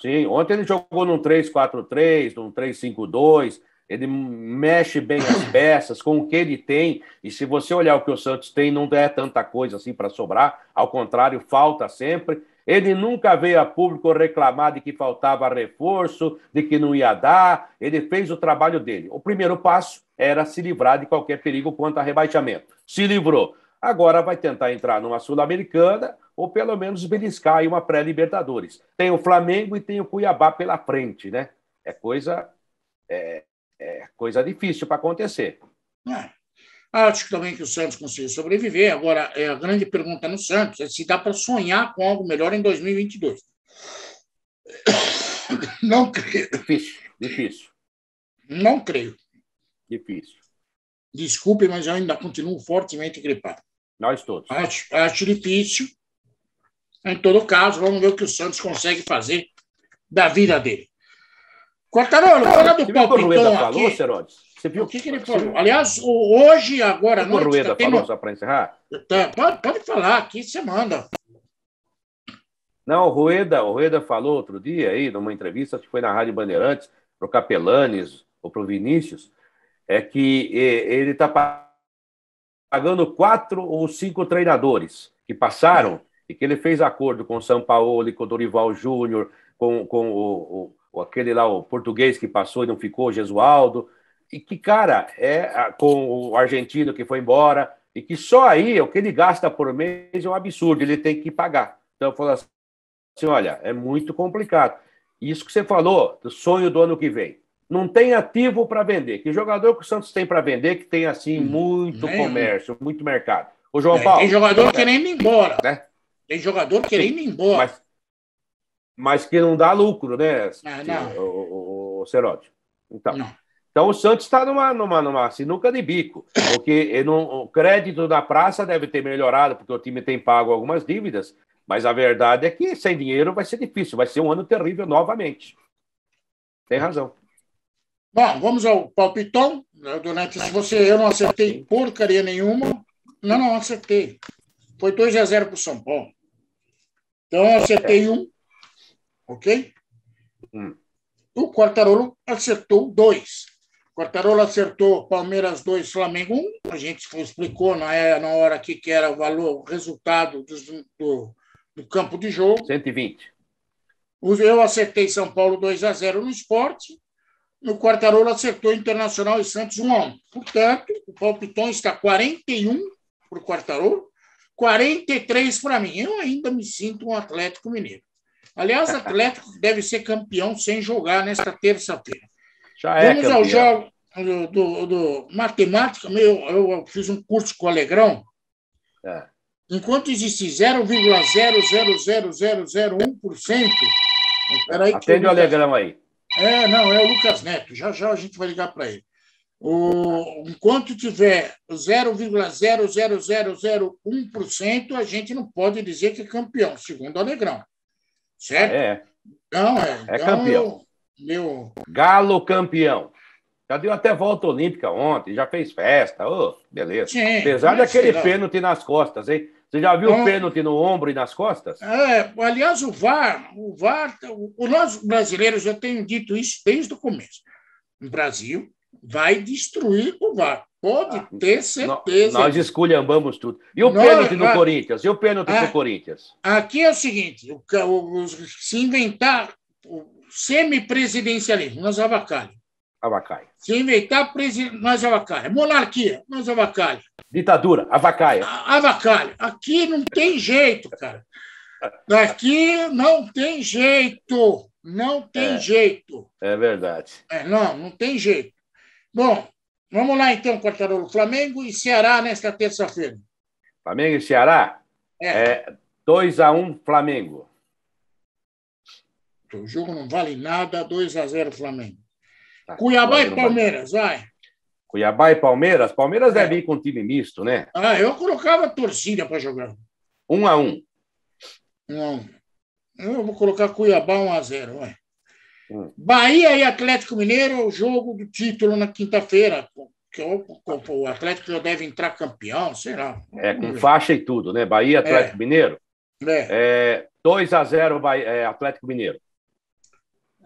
Sim, ontem ele jogou num 3-4-3, num 3-5-2 ele mexe bem as peças com o que ele tem. E se você olhar o que o Santos tem, não é tanta coisa assim para sobrar. Ao contrário, falta sempre. Ele nunca veio a público reclamar de que faltava reforço, de que não ia dar. Ele fez o trabalho dele. O primeiro passo era se livrar de qualquer perigo quanto a rebaixamento. Se livrou. Agora vai tentar entrar numa Sul-Americana ou pelo menos beliscar aí uma pré-Libertadores. Tem o Flamengo e tem o Cuiabá pela frente, né? É coisa é, é coisa difícil para acontecer. É. Ah, acho também que o Santos conseguiu sobreviver. Agora, é, a grande pergunta no Santos é se dá para sonhar com algo melhor em 2022. Não creio. Difícil, difícil. Não creio. Difícil. Desculpe, mas eu ainda continuo fortemente gripado. Nós todos. Acho, acho difícil. Em todo caso, vamos ver o que o Santos consegue fazer da vida dele. Quartarolo, fala do você palpitão aqui. Falou, você viu o que, que ele falou? Aliás, hoje, agora à noite... O Rueda tá falou, só para encerrar? Tá, pode, pode falar, aqui você manda. Não, o Rueda, o Rueda falou outro dia aí, numa entrevista, que foi na Rádio Bandeirantes, para o Capelanes ou para o Vinícius, é que ele está pagando quatro ou cinco treinadores que passaram e que ele fez acordo com o São Paulo, com o Dorival Júnior, com, com o, ou aquele lá, o português que passou e não ficou, Jesualdo, e que, cara, é com o argentino que foi embora, e que só aí o que ele gasta por mês é um absurdo, ele tem que pagar. Então, falo assim, assim: olha, é muito complicado. Isso que você falou, do sonho do ano que vem. Não tem ativo para vender. Que jogador que o Santos tem para vender que tem, assim, hum, muito comércio, muito mercado? o João é, Paulo. Tem jogador querendo ir embora. Né? Tem jogador querendo ir embora. Mas, mas que não dá lucro, né, ah, não. O, o, o Então, não. então o Santos está numa, numa, numa sinuca de bico, porque não, o crédito da praça deve ter melhorado, porque o time tem pago algumas dívidas, mas a verdade é que sem dinheiro vai ser difícil, vai ser um ano terrível novamente. Tem razão. Bom, vamos ao palpitão. Durante, se você, eu não acertei porcaria nenhuma. Não, não acertei. Foi 2 a 0 para o São Paulo. Então eu acertei é. um, ok? Hum. O Quartarolo acertou dois. O Quartarolo acertou Palmeiras 2, Flamengo 1. Um. A gente explicou na, é, hora aqui que era o valor, o resultado do, do, do campo de jogo. 120. Eu acertei São Paulo 2 a 0 no esporte. O Quartarolo acertou Internacional e Santos 1 a 1. Portanto, o palpitão está 41 para o Quartarolo, 43 para mim. Eu ainda me sinto um Atlético Mineiro. Aliás, o Atlético deve ser campeão sem jogar nesta terça-feira. Já é Vamos campeão. ao jogo do, do, do matemática. Meu, eu fiz um curso com o Alegrão. É. Enquanto existe 0,00001%. Peraí Atende o Alegrão aí. É, não, é o Lucas Neto. Já já a gente vai ligar para ele. O, enquanto tiver 0,00001%, a gente não pode dizer que é campeão, segundo o Alegrão. Certo? É. não é, é então, campeão. Meu... Galo campeão. Já deu até volta olímpica ontem, já fez festa. Oh, beleza. Sim, Apesar daquele será? É. pênalti nas costas, hein? Você já viu o pênalti no ombro e nas costas? É, aliás, o VAR, o VAR, o, nós brasileiros, já tenho dito isso desde o começo. O Brasil vai destruir o VAR. Pode ah, ter certeza. Nós esculhambamos tudo. E o nós, pênalti no Corinthians? E o pênalti no ah, do Corinthians? Aqui é o seguinte: o, o, se inventar o semipresidencialismo, nós avacalha. Avacalha. Se inventar, presi... nós avacalha. Monarquia, nós avacalha. Ditadura, avacalha. A, avacalha. Aqui não tem jeito, cara. Aqui não tem jeito. Não tem é, jeito. É verdade. É, não, não tem jeito. Bom, Vamos lá, então, Quartarolo. Flamengo e Ceará nesta terça-feira. Flamengo e Ceará? É. 2x1 é, Flamengo. O jogo não vale nada, 2x0 Flamengo. Tá, Cuiabá e Palmeiras, vai. Cuiabá e Palmeiras? Palmeiras é. deve é. ir com um time misto, né? Ah, eu colocava torcida para jogar. 1x1. 1x1. Eu vou colocar Cuiabá 1x0, vai. Hum. Bahia e Atlético Mineiro, o jogo do título na quinta-feira. o Atlético já deve entrar campeão, sei lá. É, com faixa e tudo, né? Bahia, Atlético é. Mineiro. É. é. 2 x 0 Bahia, é, Atlético Mineiro.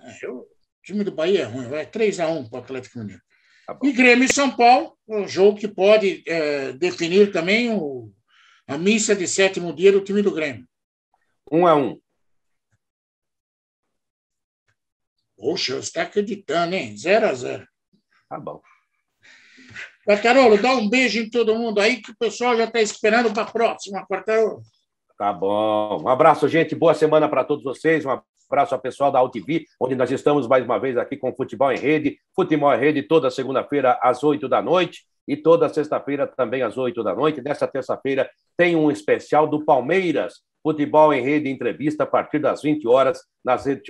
É, eu, o time do Bahia é ruim, vai 3 x 1 para o Atlético Mineiro. Tá e Grêmio e São Paulo, um jogo que pode é, definir também o, a missa de sétimo dia do time do Grêmio. 1 x 1 Poxa, você está acreditando, hein? 0 a 0 Tá bom. Mas, Carolo, dá um beijo em todo mundo aí, que o pessoal já está esperando para a próxima, Carolo. Tá bom. Um abraço, gente. Boa semana para todos vocês. Um abraço ao pessoal da AltV, onde nós estamos mais uma vez aqui com Futebol em Rede. Futebol em Rede toda segunda-feira às 8 da noite e toda sexta-feira também às 8 da noite. Nesta terça-feira tem um especial do Palmeiras Futebol em Rede Entrevista a partir das 20 horas nas redes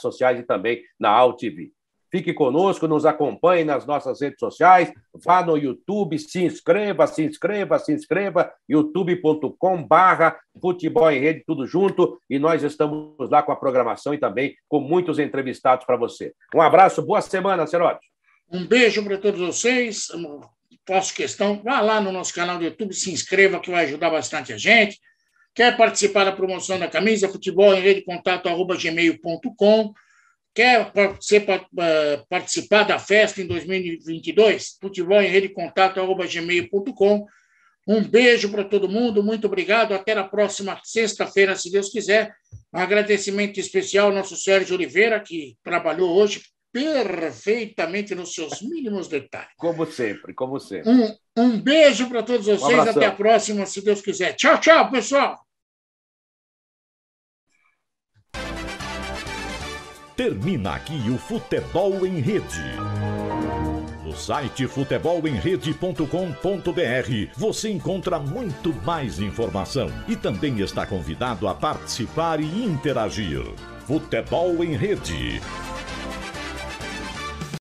sociais e também na AlTV. Fique conosco, nos acompanhe nas nossas redes sociais, vá no YouTube, se inscreva, se inscreva, se inscreva, youtube.com barra futebol em rede, tudo junto, e nós estamos lá com a programação e também com muitos entrevistados para você. Um abraço, boa semana, Cerote. Um beijo para todos vocês, Posso questão, vá lá no nosso canal do YouTube, se inscreva que vai ajudar bastante a gente, Quer participar da promoção da camisa? Futebol em rede contato arroba gmail.com. Quer ser, eh, participar da festa em 2022? Futebol em rede contato arroba gmail.com. Um beijo para todo mundo, muito obrigado. Até a próxima sexta-feira, se Deus quiser. Um agradecimento especial ao nosso Sérgio Oliveira, que trabalhou hoje perfeitamente nos seus mínimos detalhes. Como sempre, como sempre. Um, um beijo para todos vocês. Um até a próxima, se Deus quiser. Tchau, tchau, pessoal. Termina aqui o Futebol em Rede. No site futebolemrede.com.br você encontra muito mais informação e também está convidado a participar e interagir. Futebol em Rede.